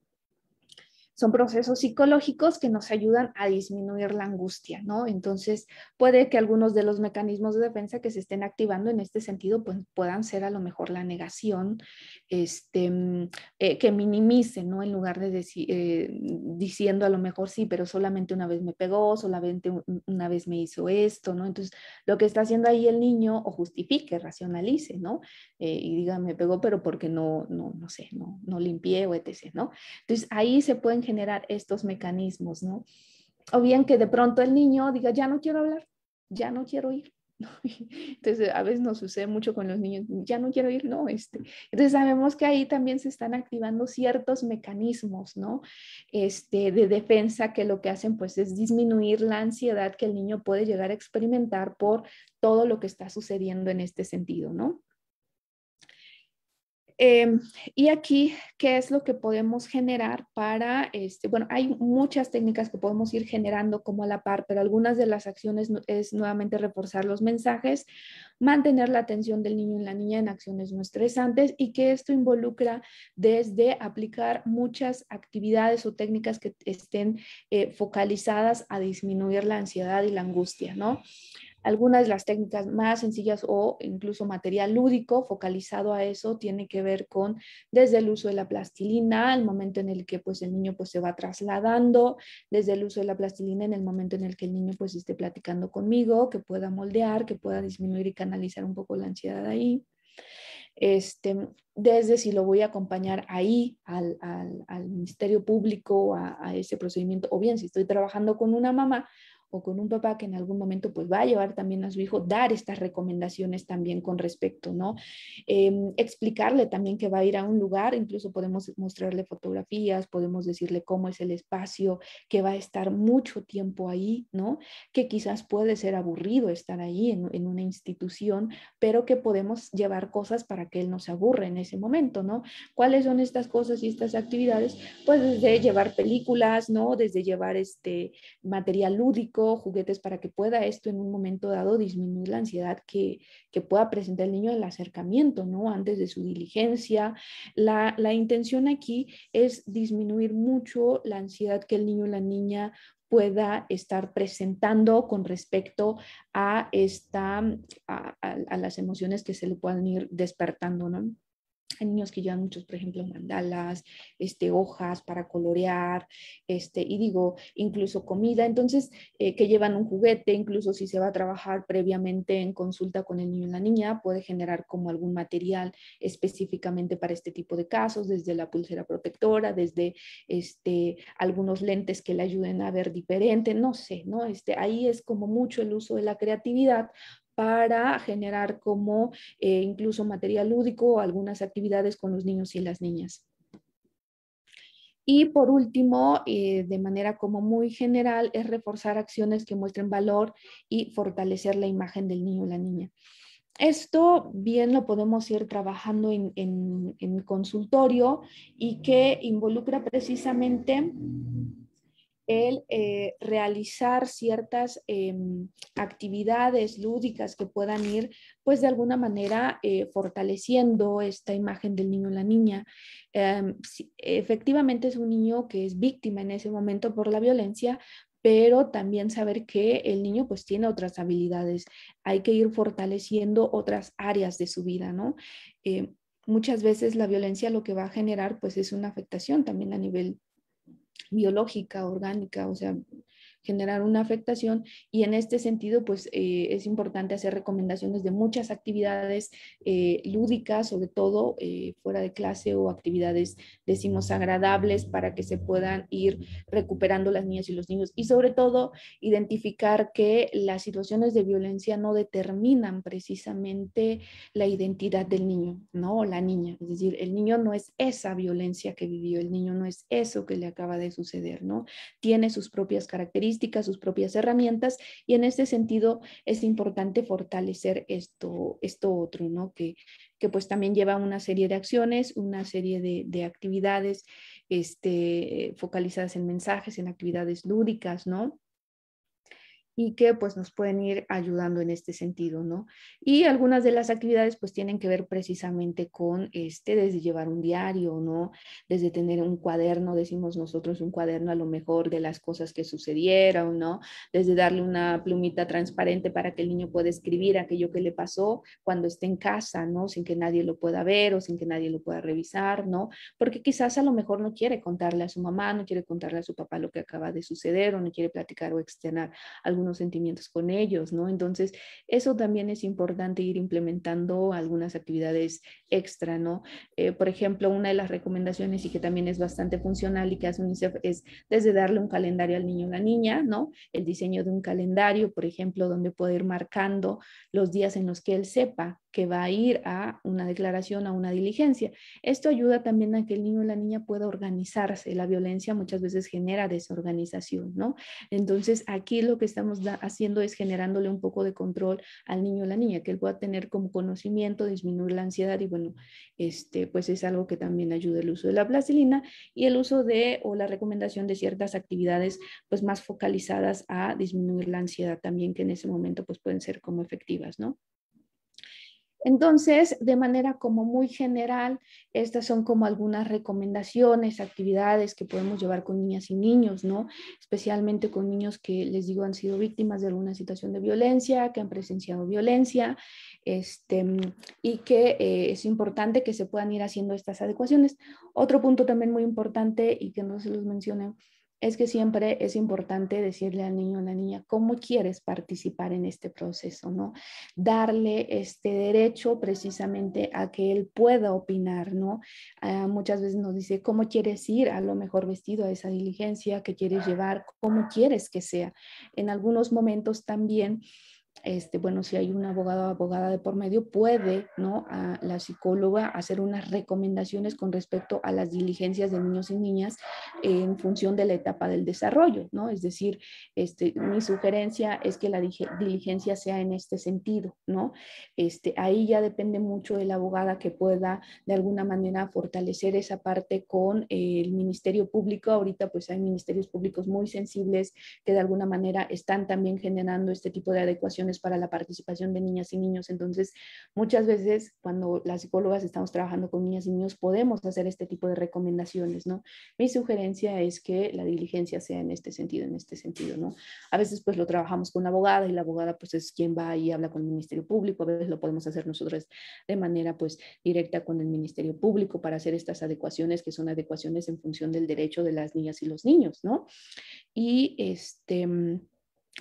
son procesos psicológicos que nos ayudan a disminuir la angustia, ¿no? Entonces, puede que algunos de los mecanismos de defensa que se estén activando en este sentido pues, puedan ser a lo mejor la negación, este, eh, que minimice, ¿no? En lugar de decir, eh, diciendo a lo mejor sí, pero solamente una vez me pegó, solamente una vez me hizo esto, ¿no? Entonces, lo que está haciendo ahí el niño o justifique, racionalice, ¿no? Eh, y diga, me pegó, pero porque no, no, no sé, no, no limpié o etc., ¿no? Entonces, ahí se pueden generar estos mecanismos, ¿no? O bien que de pronto el niño diga, ya no quiero hablar, ya no quiero ir. Entonces, a veces nos sucede mucho con los niños, ya no quiero ir, no, este, Entonces, sabemos que ahí también se están activando ciertos mecanismos, ¿no? Este, de defensa que lo que hacen, pues, es disminuir la ansiedad que el niño puede llegar a experimentar por todo lo que está sucediendo en este sentido, ¿no? Em, y aquí, ¿qué es lo que podemos generar para, este, bueno, hay muchas técnicas que podemos ir generando como a la par, pero algunas de las acciones es nuevamente reforzar los mensajes, mantener la atención del niño y la niña en acciones no estresantes y que esto involucra desde aplicar muchas actividades o técnicas que estén eh, focalizadas a disminuir la ansiedad y la angustia, ¿no? Algunas de las técnicas más sencillas o incluso material lúdico focalizado a eso tiene que ver con desde el uso de la plastilina, el momento en el que pues el niño pues se va trasladando, desde el uso de la plastilina en el momento en el que el niño pues esté platicando conmigo, que pueda moldear, que pueda disminuir y canalizar un poco la ansiedad ahí. Este, desde si lo voy a acompañar ahí al, al, al Ministerio Público a, a, ese procedimiento, o bien si estoy trabajando con una mamá, con un papá que en algún momento pues va a llevar también a su hijo, dar estas recomendaciones también con respecto, ¿no? Em, explicarle también que va a ir a un lugar, incluso podemos mostrarle fotografías, podemos decirle cómo es el espacio, que va a estar mucho tiempo ahí, ¿no? Que quizás puede ser aburrido estar ahí en, una institución, pero que podemos llevar cosas para que él no se aburre en ese momento, ¿no? ¿Cuáles son estas cosas y estas actividades? Pues desde llevar películas, ¿no? Desde llevar este material lúdico, juguetes para que pueda esto en un momento dado disminuir la ansiedad que, pueda presentar el niño en el acercamiento, ¿no? Antes de su diligencia. La, intención aquí es disminuir mucho la ansiedad que el niño o la niña pueda estar presentando con respecto a, esta, a las emociones que se le puedan ir despertando, ¿no? Hay niños que llevan muchos, por ejemplo, mandalas, este, hojas para colorear, este, y digo, incluso comida, entonces, eh, que llevan un juguete, incluso si se va a trabajar previamente en consulta con el niño y la niña, puede generar como algún material específicamente para este tipo de casos, desde la pulsera protectora, desde este, algunos lentes que le ayuden a ver diferente, no sé, ¿no? Este, ahí es como mucho el uso de la creatividad para generar como eh, incluso material lúdico o algunas actividades con los niños y las niñas. Y por último, eh, de manera como muy general, es reforzar acciones que muestren valor y fortalecer la imagen del niño y la niña. Esto bien lo podemos ir trabajando en, en, en consultorio y que involucra precisamente el eh, realizar ciertas em, actividades lúdicas que puedan ir, pues de alguna manera, eh, fortaleciendo esta imagen del niño o la niña. Em, efectivamente es un niño que es víctima en ese momento por la violencia, pero también saber que el niño pues tiene otras habilidades, hay que ir fortaleciendo otras áreas de su vida, ¿no? Em, muchas veces la violencia lo que va a generar pues es una afectación también a nivel biológica, orgánica, o sea, generar una afectación y en este sentido pues eh, es importante hacer recomendaciones de muchas actividades eh, lúdicas, sobre todo eh, fuera de clase o actividades decimos agradables para que se puedan ir recuperando las niñas y los niños y sobre todo identificar que las situaciones de violencia no determinan precisamente la identidad del niño, ¿no? O la niña, es decir, el niño no es esa violencia que vivió, el niño no es eso que le acaba de suceder, ¿no? Tiene sus propias características sus propias herramientas y en este sentido es importante fortalecer esto, esto otro, ¿no? Que, que pues también lleva una serie de acciones, una serie de, de actividades este, focalizadas en mensajes, en actividades lúdicas, ¿no? y que pues nos pueden ir ayudando en este sentido, ¿no? Y algunas de las actividades pues tienen que ver precisamente con este, desde llevar un diario, ¿no? Desde tener un cuaderno, decimos nosotros un cuaderno a lo mejor de las cosas que sucedieron, ¿no? Desde darle una plumita transparente para que el niño pueda escribir aquello que le pasó cuando esté en casa, ¿no? Sin que nadie lo pueda ver o sin que nadie lo pueda revisar, ¿no? Porque quizás a lo mejor no quiere contarle a su mamá, no quiere contarle a su papá lo que acaba de suceder o no quiere platicar o externar algún sentimientos con ellos, ¿no? Entonces, eso también es importante ir implementando algunas actividades extra, ¿no? Eh, por ejemplo, una de las recomendaciones y que también es bastante funcional y que hace UNICEF es desde darle un calendario al niño o la niña, ¿no? El diseño de un calendario, por ejemplo, donde puede ir marcando los días en los que él sepa que va a ir a una declaración, a una diligencia. Esto ayuda también a que el niño o la niña pueda organizarse. La violencia muchas veces genera desorganización, ¿no? Entonces, aquí lo que estamos haciendo es generándole un poco de control al niño o la niña, que él pueda tener como conocimiento, disminuir la ansiedad y bueno, este, pues es algo que también ayuda el uso de la plastilina y el uso de o la recomendación de ciertas actividades pues más focalizadas a disminuir la ansiedad también que en ese momento pues pueden ser como efectivas, ¿no? Entonces, de manera como muy general, estas son como algunas recomendaciones, actividades que podemos llevar con niñas y niños, ¿no? Especialmente con niños que, les digo, han sido víctimas de alguna situación de violencia, que han presenciado violencia, este, y que eh, es importante que se puedan ir haciendo estas adecuaciones. Otro punto también muy importante y que no se los mencioné es que siempre es importante decirle al niño o a la niña cómo quieres participar en este proceso, ¿no? Darle este derecho precisamente a que él pueda opinar, ¿no? Ah, muchas veces nos dice cómo quieres ir a lo mejor vestido a esa diligencia que quieres llevar, cómo quieres que sea. En algunos momentos también este, bueno, si hay un abogado o abogada de por medio, puede, ¿no? la psicóloga hacer unas recomendaciones con respecto a las diligencias de niños y niñas en función de la etapa del desarrollo, ¿no? Es decir, este, mi sugerencia es que la diligencia sea en este sentido, ¿no? Este, ahí ya depende mucho de la abogada que pueda de alguna manera fortalecer esa parte con el Ministerio Público. Ahorita pues hay ministerios públicos muy sensibles que de alguna manera están también generando este tipo de adecuaciones para la participación de niñas y niños. Entonces, muchas veces cuando las psicólogas estamos trabajando con niñas y niños, podemos hacer este tipo de recomendaciones, ¿no? Mi sugerencia es que la diligencia sea en este sentido, en este sentido, ¿no? A veces pues lo trabajamos con la abogada y la abogada pues es quien va y habla con el Ministerio Público, a veces lo podemos hacer nosotros de manera pues directa con el Ministerio Público para hacer estas adecuaciones que son adecuaciones en función del derecho de las niñas y los niños, ¿no? Y este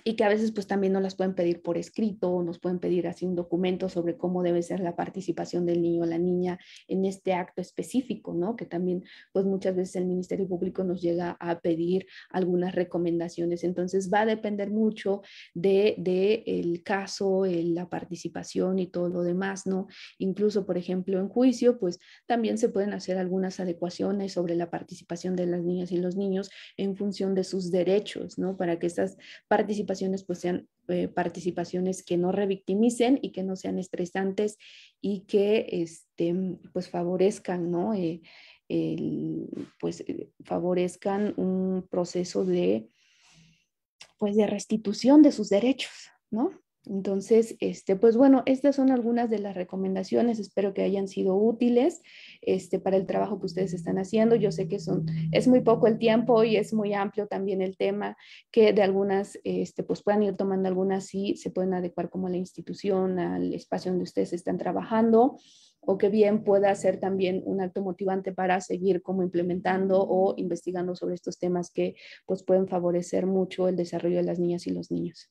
y que a veces pues también nos las pueden pedir por escrito o nos pueden pedir así un documento sobre cómo debe ser la participación del niño o la niña en este acto específico, ¿no? Que también pues muchas veces el Ministerio Público nos llega a pedir algunas recomendaciones. Entonces va a depender mucho de, de el caso, la participación y todo lo demás, ¿no? Incluso, por ejemplo, en juicio pues también se pueden hacer algunas adecuaciones sobre la participación de las niñas y los niños en función de sus derechos, ¿no? Para que estas participaciones participaciones pues sean eh, participaciones que no revictimicen y que no sean estresantes y que este, pues favorezcan, ¿no? Eh, el, pues eh, favorezcan un proceso de, pues de restitución de sus derechos, ¿no? Entonces, este, pues bueno, estas son algunas de las recomendaciones. Espero que hayan sido útiles este, para el trabajo que ustedes están haciendo. Yo sé que es muy poco el tiempo y es muy amplio también el tema, que de algunas este, pues puedan ir tomando algunas y se pueden adecuar como a la institución, al espacio donde ustedes están trabajando o que bien pueda ser también un acto motivante para seguir como implementando o investigando sobre estos temas que pues pueden favorecer mucho el desarrollo de las niñas y los niños.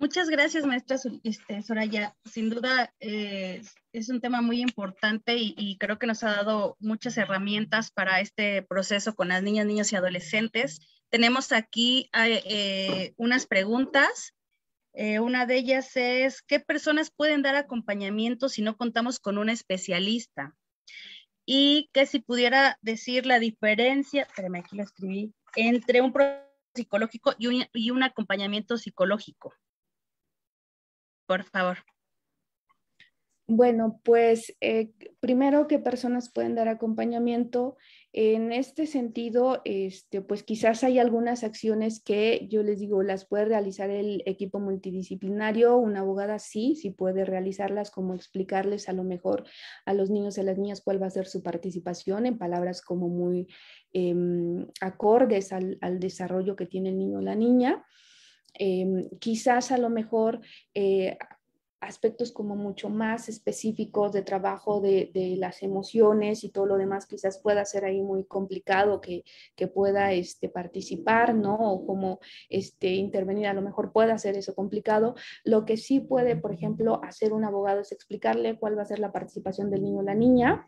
Muchas gracias, maestra este, Soraya. Sin duda eh, es un tema muy importante y, creo que nos ha dado muchas herramientas para este proceso con las niñas, niños y adolescentes. Tenemos aquí eh, eh, unas preguntas. una de ellas es, ¿qué personas pueden dar acompañamiento si no contamos con un especialista? Y que si pudiera decir la diferencia, espérame, aquí lo escribí, entre un proceso psicológico y un acompañamiento psicológico por favor. Bueno, pues eh, primero que personas pueden dar acompañamiento. En este sentido, este, pues quizás hay algunas acciones que yo les digo, las puede realizar el equipo multidisciplinario, una abogada sí, sí puede realizarlas, como explicarles a lo mejor a los niños y a las niñas cuál va a ser su participación en palabras como muy em, acordes al, al desarrollo que tiene el niño o la niña. Em, quizás a lo mejor eh, aspectos como mucho más específicos de trabajo de, las emociones y todo lo demás quizás pueda ser ahí muy complicado que, pueda este, participar, O como este, intervenir, a lo mejor pueda ser eso complicado. Lo que sí puede, por ejemplo, hacer un abogado es explicarle cuál va a ser la participación del niño o la niña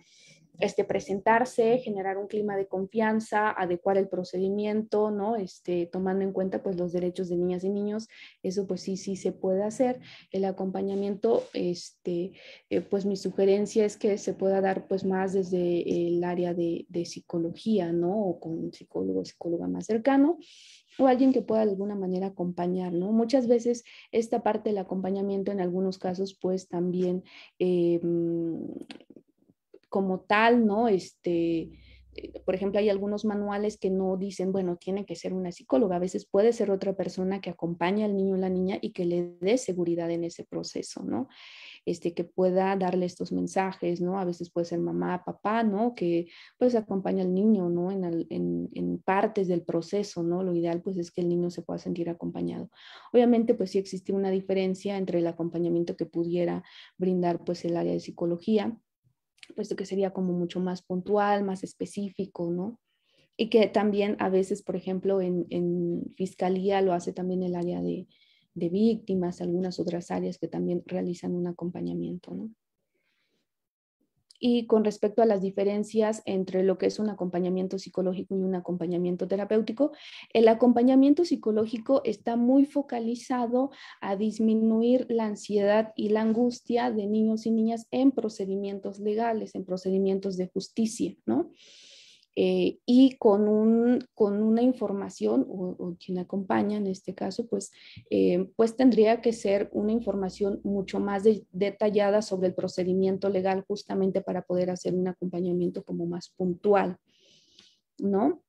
este, presentarse, generar un clima de confianza, adecuar el procedimiento, ¿no? Este, tomando en cuenta pues los derechos de niñas y niños, eso pues sí, sí se puede hacer. El acompañamiento, este, eh, pues mi sugerencia es que se pueda dar pues más desde el área de, de psicología, ¿no? O con un psicólogo o psicóloga más cercano o alguien que pueda de alguna manera acompañar, ¿no? Muchas veces esta parte del acompañamiento en algunos casos pues también eh, como tal, ¿no? Este, eh, por ejemplo, hay algunos manuales que no dicen, bueno, tiene que ser una psicóloga, a veces puede ser otra persona que acompañe al niño o la niña y que le dé seguridad en ese proceso, ¿no? Este, que pueda darle estos mensajes, ¿no? A veces puede ser mamá, papá, ¿no? Que pues acompaña al niño, ¿no? En, en partes del proceso, ¿no? Lo ideal pues es que el niño se pueda sentir acompañado. Obviamente pues sí existe una diferencia entre el acompañamiento que pudiera brindar pues el área de psicología puesto que sería como mucho más puntual, más específico, ¿no? Y que también a veces, por ejemplo, en, fiscalía lo hace también el área de, de víctimas, algunas otras áreas que también realizan un acompañamiento, ¿no? y con respecto a las diferencias entre lo que es un acompañamiento psicológico y un acompañamiento terapéutico, el acompañamiento psicológico está muy focalizado a disminuir la ansiedad y la angustia de niños y niñas en procedimientos legales, en procedimientos de justicia, ¿no? Eh, y con, un, con una información o, quien acompaña en este caso, pues, eh, pues tendría que ser una información mucho más detallada sobre el procedimiento legal justamente para poder hacer un acompañamiento como más puntual, ¿no?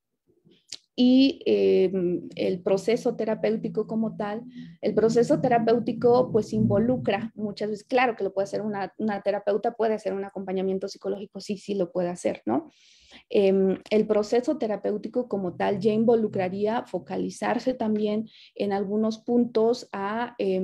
y eh, el proceso terapéutico como tal. El proceso terapéutico pues involucra muchas veces, claro que lo puede hacer una, una terapeuta, puede hacer un acompañamiento psicológico, sí, sí lo puede hacer, ¿no? Em, el proceso terapéutico como tal ya involucraría focalizarse también en algunos puntos a... Eh,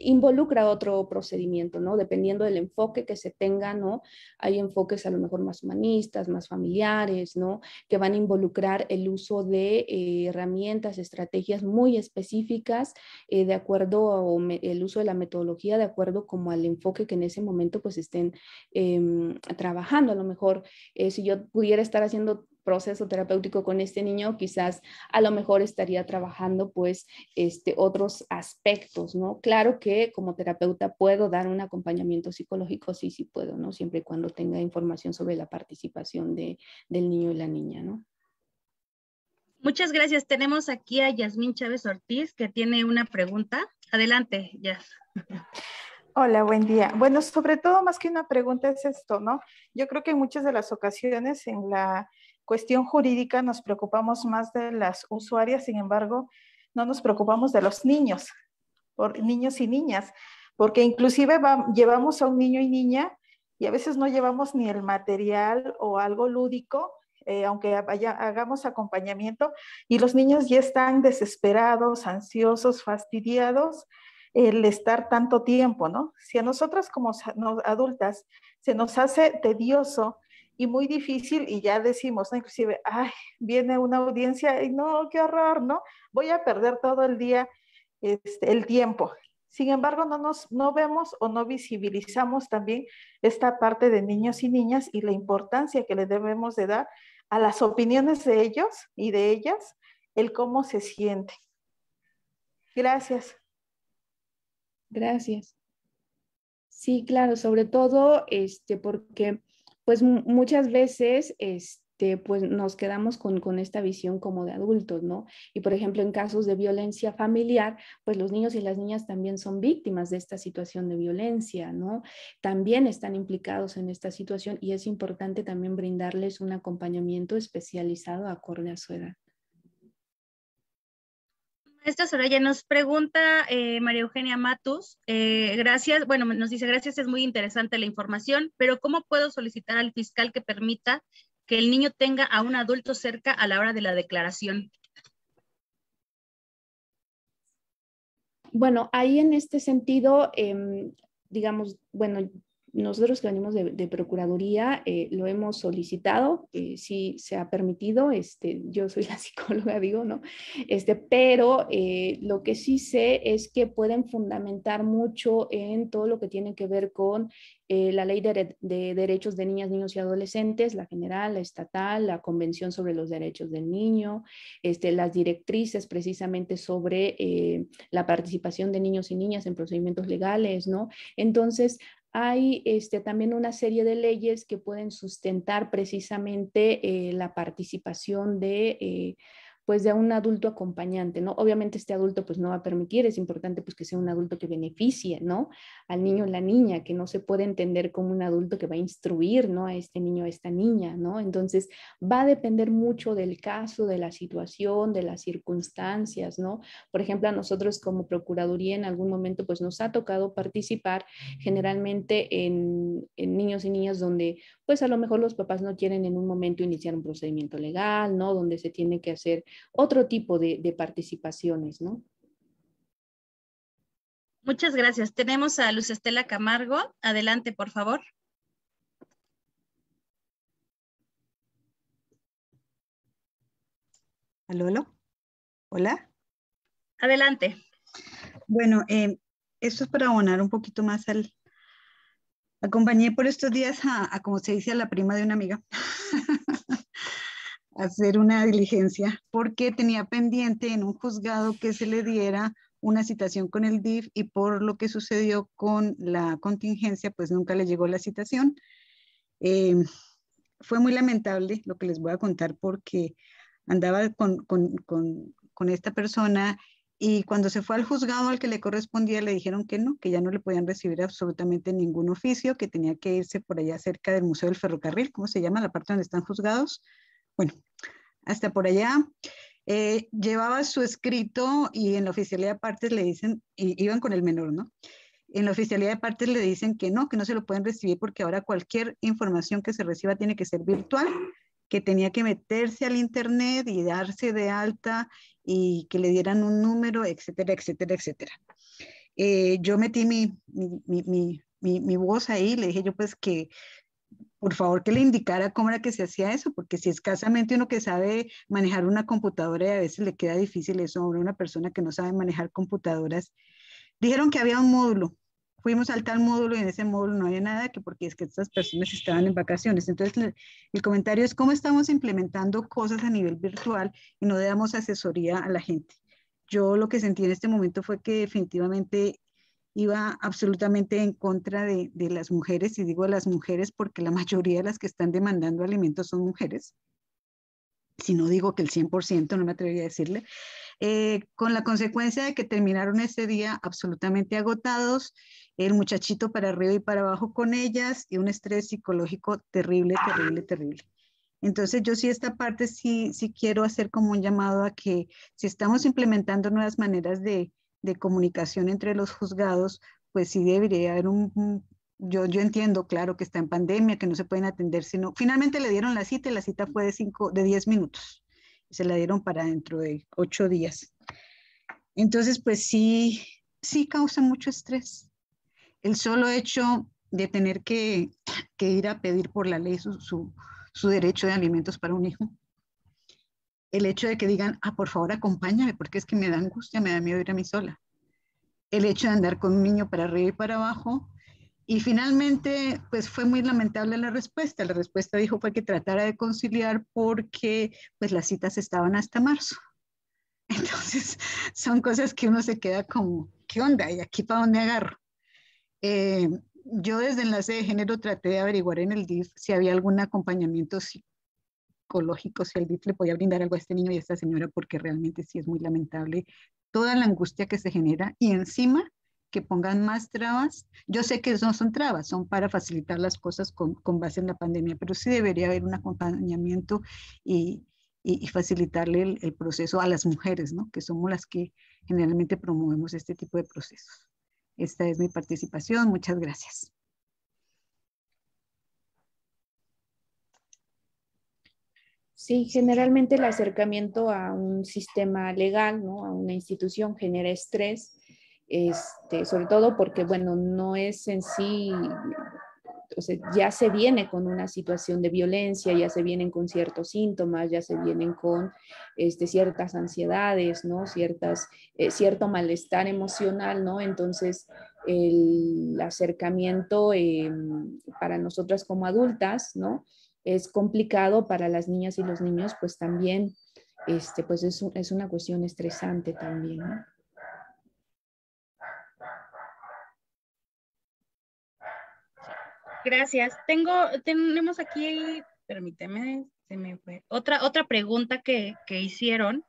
involucra otro procedimiento, ¿no? Dependiendo del enfoque que se tenga, ¿no? Hay enfoques a lo mejor más humanistas, más familiares, ¿no? Que van a involucrar el uso de eh, herramientas, estrategias muy específicas eh, de acuerdo a, el uso de la metodología de acuerdo como al enfoque que en ese momento pues estén em, trabajando. A lo mejor eh, si yo pudiera estar haciendo proceso terapéutico con este niño, quizás a lo mejor estaría trabajando pues este, otros aspectos, ¿no? Claro que como terapeuta puedo dar un acompañamiento psicológico, sí, sí puedo, ¿no? Siempre y cuando tenga información sobre la participación de, del niño y la niña, ¿no? Muchas gracias. Tenemos aquí a Yasmín Chávez Ortiz que tiene una pregunta. Adelante, Yasmín. Hola, buen día. Bueno, sobre todo más que una pregunta es esto, ¿no? Yo creo que en muchas de las ocasiones en la cuestión jurídica nos preocupamos más de las usuarias, sin embargo, no nos preocupamos de los niños, por niños y niñas, porque inclusive llevamos a un niño y niña y a veces no llevamos ni el material o algo lúdico, eh, aunque hagamos acompañamiento, y los niños ya están desesperados, ansiosos, fastidiados el estar tanto tiempo, ¿no? Si a nosotras como adultas se nos hace tedioso y muy difícil y ya decimos, ¿no? inclusive, ay, viene una audiencia y no, qué horror, ¿no? Voy a perder todo el día este, el tiempo. Sin embargo, no nos no vemos o no visibilizamos también esta parte de niños y niñas y la importancia que le debemos de dar a las opiniones de ellos y de ellas, el cómo se siente. Gracias. Gracias. Sí, claro, sobre todo este, porque pues muchas veces este, pues nos quedamos con, con, esta visión como de adultos, ¿no? Y por ejemplo, en casos de violencia familiar, pues los niños y las niñas también son víctimas de esta situación de violencia, ¿no? También están implicados en esta situación y es importante también brindarles un acompañamiento especializado acorde a su edad. Esta Soraya nos pregunta eh, María Eugenia Matus, eh, gracias, bueno, nos dice gracias, es muy interesante la información, pero ¿cómo puedo solicitar al fiscal que permita que el niño tenga a un adulto cerca a la hora de la declaración? Bueno, ahí en este sentido, em, digamos, bueno, nosotros que venimos de, Procuraduría eh, lo hemos solicitado, eh, sí se ha permitido, este, yo soy la psicóloga, digo, ¿no? Este, pero eh, lo que sí sé es que pueden fundamentar mucho en todo lo que tiene que ver con eh, la Ley de, Derechos de Niñas, Niños y Adolescentes, la general, la estatal, la Convención sobre los Derechos del Niño, este, las directrices precisamente sobre la participación de niños y niñas en procedimientos legales, ¿no? Entonces, hay este, también una serie de leyes que pueden sustentar precisamente eh, la participación de eh, pues de un adulto acompañante, ¿no? Obviamente este adulto pues no va a permitir, es importante pues que sea un adulto que beneficie, ¿no? Al niño o la niña, que no se puede entender como un adulto que va a instruir, ¿no? A este niño, a esta niña, ¿no? Entonces va a depender mucho del caso, de la situación, de las circunstancias, ¿no? Por ejemplo, a nosotros como Procuraduría en algún momento pues nos ha tocado participar generalmente en, en niños y niñas donde pues a lo mejor los papás no quieren en un momento iniciar un procedimiento legal, ¿no? Donde se tiene que hacer otro tipo de, participaciones, ¿no? Muchas gracias. Tenemos a Luz Estela Camargo. Adelante, por favor. ¿Aló, aló? ¿Hola? Adelante. Bueno, eh, esto es para abonar un poquito más al... Acompañé por estos días a, a como se dice, a la prima de una amiga. hacer una diligencia porque tenía pendiente en un juzgado que se le diera una citación con el DIF y por lo que sucedió con la contingencia, pues nunca le llegó la citación. Eh, fue muy lamentable lo que les voy a contar porque andaba con, con esta persona y cuando se fue al juzgado al que le correspondía le dijeron que no, que ya no le podían recibir absolutamente ningún oficio, que tenía que irse por allá cerca del Museo del Ferrocarril, ¿cómo se llama la parte donde están juzgados? Bueno, hasta por allá. Eh, llevaba su escrito y en la oficialidad de partes le dicen, iban con el menor, ¿no? En la oficialidad de partes le dicen que no, que no se lo pueden recibir porque ahora cualquier información que se reciba tiene que ser virtual, que tenía que meterse al internet y darse de alta y que le dieran un número, etcétera, etcétera, etcétera. Eh, yo metí mi mi, mi, mi, mi, voz ahí, le dije yo pues que por favor que le indicara cómo era que se hacía eso, porque si escasamente uno que sabe manejar una computadora y a veces le queda difícil eso a una persona que no sabe manejar computadoras, dijeron que había un módulo. Fuimos al tal módulo y en ese módulo no había nada, porque es que estas personas estaban en vacaciones. Entonces, el comentario es cómo estamos implementando cosas a nivel virtual y no damos asesoría a la gente. Yo lo que sentí en este momento fue que definitivamente iba absolutamente en contra de, de las mujeres, y digo las mujeres porque la mayoría de las que están demandando alimentos son mujeres, si no digo que el 100%, no me atrevería a decirle, eh, con la consecuencia de que terminaron ese día absolutamente agotados, el muchachito para arriba y para abajo con ellas y un estrés psicológico terrible, terrible, terrible. Entonces yo sí esta parte sí, sí quiero hacer como un llamado a que si estamos implementando nuevas maneras de, de comunicación entre los juzgados, pues sí debería haber un... Yo, yo entiendo, claro, que está en pandemia, que no se pueden atender, sino finalmente le dieron la cita y la cita fue de, cinco, de 10 minutos. Se la dieron para dentro de 8 días. Entonces, pues sí, sí causa mucho estrés. El solo hecho de tener que, ir a pedir por la ley su derecho de alimentos para un hijo, el hecho de que digan, ah, por favor, acompáñame, porque es que me da angustia, me da miedo ir a mí sola. El hecho de andar con un niño para arriba y para abajo. Y finalmente, pues fue muy lamentable la respuesta. La respuesta dijo fue que tratara de conciliar porque pues las citas estaban hasta marzo. Entonces, son cosas que uno se queda como, ¿qué onda? ¿Y aquí para dónde agarro? Eh, yo desde Enlace de Género traté de averiguar en el DIF si había algún acompañamiento sí si el DIF le podía brindar algo a este niño y a esta señora, porque realmente sí es muy lamentable toda la angustia que se genera y encima que pongan más trabas. Yo sé que no son trabas, son para facilitar las cosas con, base en la pandemia, pero sí debería haber un acompañamiento y, y, facilitarle el, proceso a las mujeres, ¿no? que somos las que generalmente promovemos este tipo de procesos. Esta es mi participación. Muchas gracias. Sí, generalmente el acercamiento a un sistema legal, ¿no? a una institución, genera estrés, este, sobre todo porque, bueno, no es en sí, ya se viene con una situación de violencia, ya se vienen con ciertos síntomas, ya se vienen con este, ciertas ansiedades, ¿no? Ciertas, eh, cierto malestar emocional, ¿no? Entonces, el acercamiento em, para nosotras como adultas, ¿no? es complicado para las niñas y los niños, pues también este, pues es, una cuestión estresante también. Gracias. Tengo, tenemos aquí, permíteme, Otra, otra pregunta que, que hicieron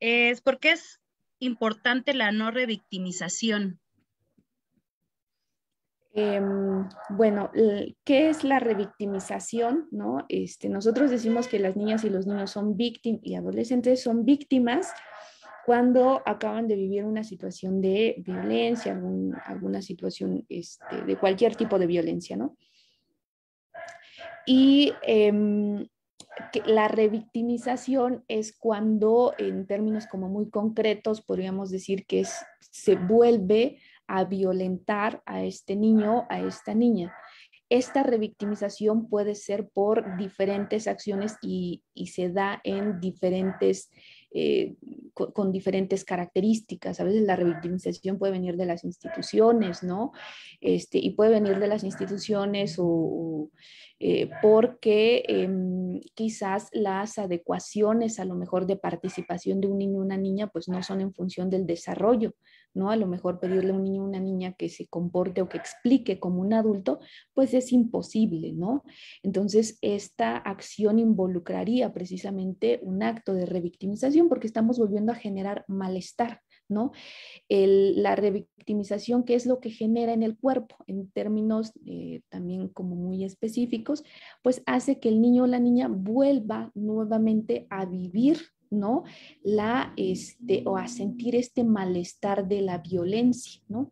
es, ¿por qué es importante la no revictimización? Em, bueno, ¿qué es la revictimización? ¿No? Este, nosotros decimos que las niñas y los niños son víctimas y adolescentes son víctimas cuando acaban de vivir una situación de violencia, alguna situación este, de cualquier tipo de violencia, ¿no? Y em, la revictimización es cuando, en términos como muy concretos, podríamos decir que se vuelve a violentar a este niño, a esta niña. Esta revictimización puede ser por diferentes acciones y, se da en diferentes, eh, con, diferentes características. A veces la revictimización puede venir de las instituciones, ¿no? Este, y puede venir de las instituciones eh, porque em, quizás las adecuaciones a lo mejor de participación de un niño o una niña pues no son en función del desarrollo ¿no? A lo mejor pedirle a un niño o una niña que se comporte o que explique como un adulto, pues es imposible, ¿no? Entonces, esta acción involucraría precisamente un acto de revictimización porque estamos volviendo a generar malestar. ¿no? la revictimización, que es lo que genera en el cuerpo, en términos eh, también como muy específicos, pues hace que el niño o la niña vuelva nuevamente a vivir ¿no? La, este, o a sentir este malestar de la violencia, ¿no?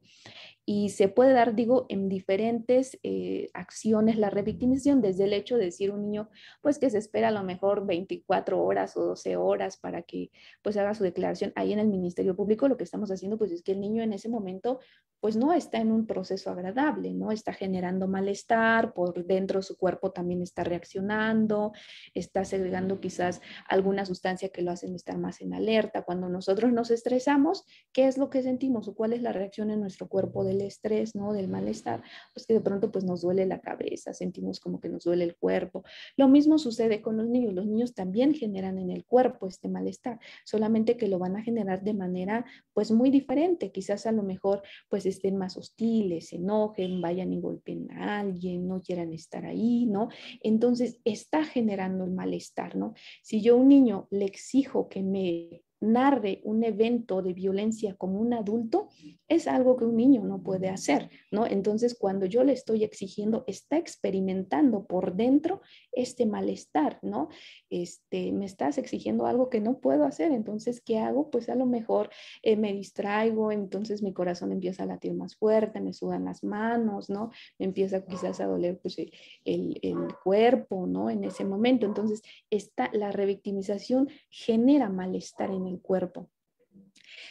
Y se puede dar, digo, en diferentes eh, acciones la revictimización, desde el hecho de decir un niño, pues que se espera a lo mejor 24 horas o 12 horas para que pues haga su declaración. Ahí en el Ministerio Público lo que estamos haciendo pues es que el niño en ese momento pues no está en un proceso agradable, ¿no? Está generando malestar, por dentro su cuerpo también está reaccionando, está segregando quizás alguna sustancia que lo hacen estar más en alerta. Cuando nosotros nos estresamos, ¿qué es lo que sentimos o cuál es la reacción en nuestro cuerpo del estrés, ¿no? Del malestar, pues que de pronto pues nos duele la cabeza, sentimos como que nos duele el cuerpo. Lo mismo sucede con los niños, los niños también generan en el cuerpo este malestar, solamente que lo van a generar de manera pues muy diferente, quizás a lo mejor pues estén más hostiles, se enojen, vayan y golpeen a alguien, no quieran estar ahí, ¿no? Entonces está generando el malestar, ¿no? Si yo a un niño le exijo que me narre un evento de violencia como un adulto, es algo que un niño no puede hacer, ¿no? Entonces, cuando yo le estoy exigiendo, está experimentando por dentro este malestar, ¿no? Este, me estás exigiendo algo que no puedo hacer, entonces, ¿qué hago? Pues a lo mejor eh, me distraigo, entonces mi corazón empieza a latir más fuerte, me sudan las manos, ¿no? Me empieza quizás a doler pues, el, cuerpo, ¿no? En ese momento, entonces, esta, la revictimización genera malestar en cuerpo.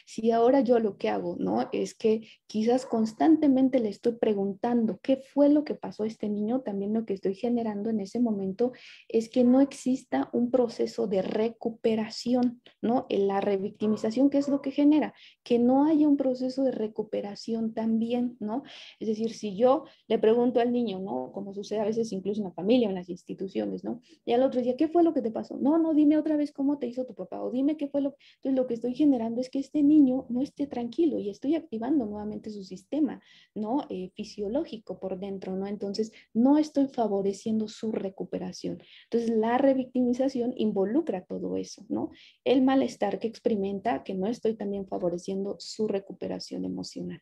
Si ahora yo lo que hago, ¿no? Es que quizás constantemente le estoy preguntando qué fue lo que pasó a este niño, también lo que estoy generando en ese momento es que no exista un proceso de recuperación, ¿no? En la revictimización, ¿qué es lo que genera? Que no haya un proceso de recuperación también, ¿no? Es decir, si yo le pregunto al niño, ¿no? Como sucede a veces incluso en la familia, en las instituciones, ¿no? Y al otro día, ¿qué fue lo que te pasó? No, no, dime otra vez cómo te hizo tu papá o dime qué fue lo que... Entonces, lo que estoy generando es que este niño no esté tranquilo y estoy activando nuevamente su sistema, ¿no? Eh, fisiológico por dentro, ¿no? Entonces, no estoy favoreciendo su recuperación. Entonces, la revictimización involucra todo eso, ¿no? El malestar que experimenta, que no estoy también favoreciendo su recuperación emocional.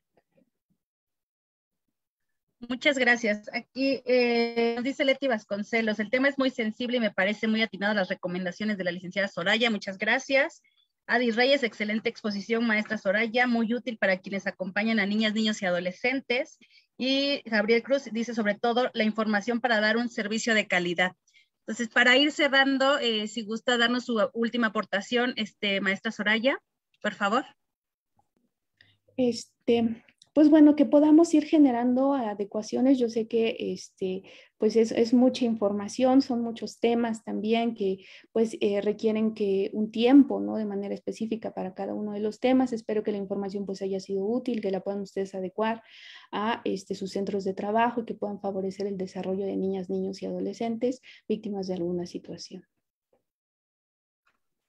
Muchas gracias. Aquí eh, dice Leti Vasconcelos, el tema es muy sensible y me parece muy atinado las recomendaciones de la licenciada Soraya. Muchas gracias. Adis Reyes, excelente exposición, maestra Soraya, muy útil para quienes acompañan a niñas, niños y adolescentes. Y Gabriel Cruz dice sobre todo la información para dar un servicio de calidad. Entonces, para ir cerrando, eh, si gusta darnos su última aportación, este, maestra Soraya, por favor. Este, pues bueno, que podamos ir generando adecuaciones. Yo sé que este, pues es, mucha información, son muchos temas también que pues eh, requieren que un tiempo, ¿no? De manera específica para cada uno de los temas. Espero que la información pues haya sido útil, que la puedan ustedes adecuar a este, sus centros de trabajo y que puedan favorecer el desarrollo de niñas, niños y adolescentes víctimas de alguna situación.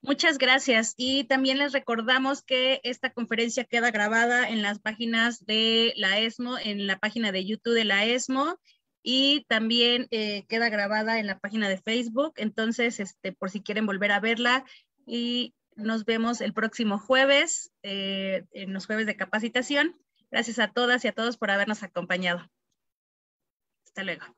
Muchas gracias. Y también les recordamos que esta conferencia queda grabada en las páginas de la ESMO, en la página de YouTube de la ESMO y también eh, queda grabada en la página de Facebook. Entonces, este, por si quieren volver a verla y nos vemos el próximo jueves, eh, en los jueves de capacitación. Gracias a todas y a todos por habernos acompañado. Hasta luego.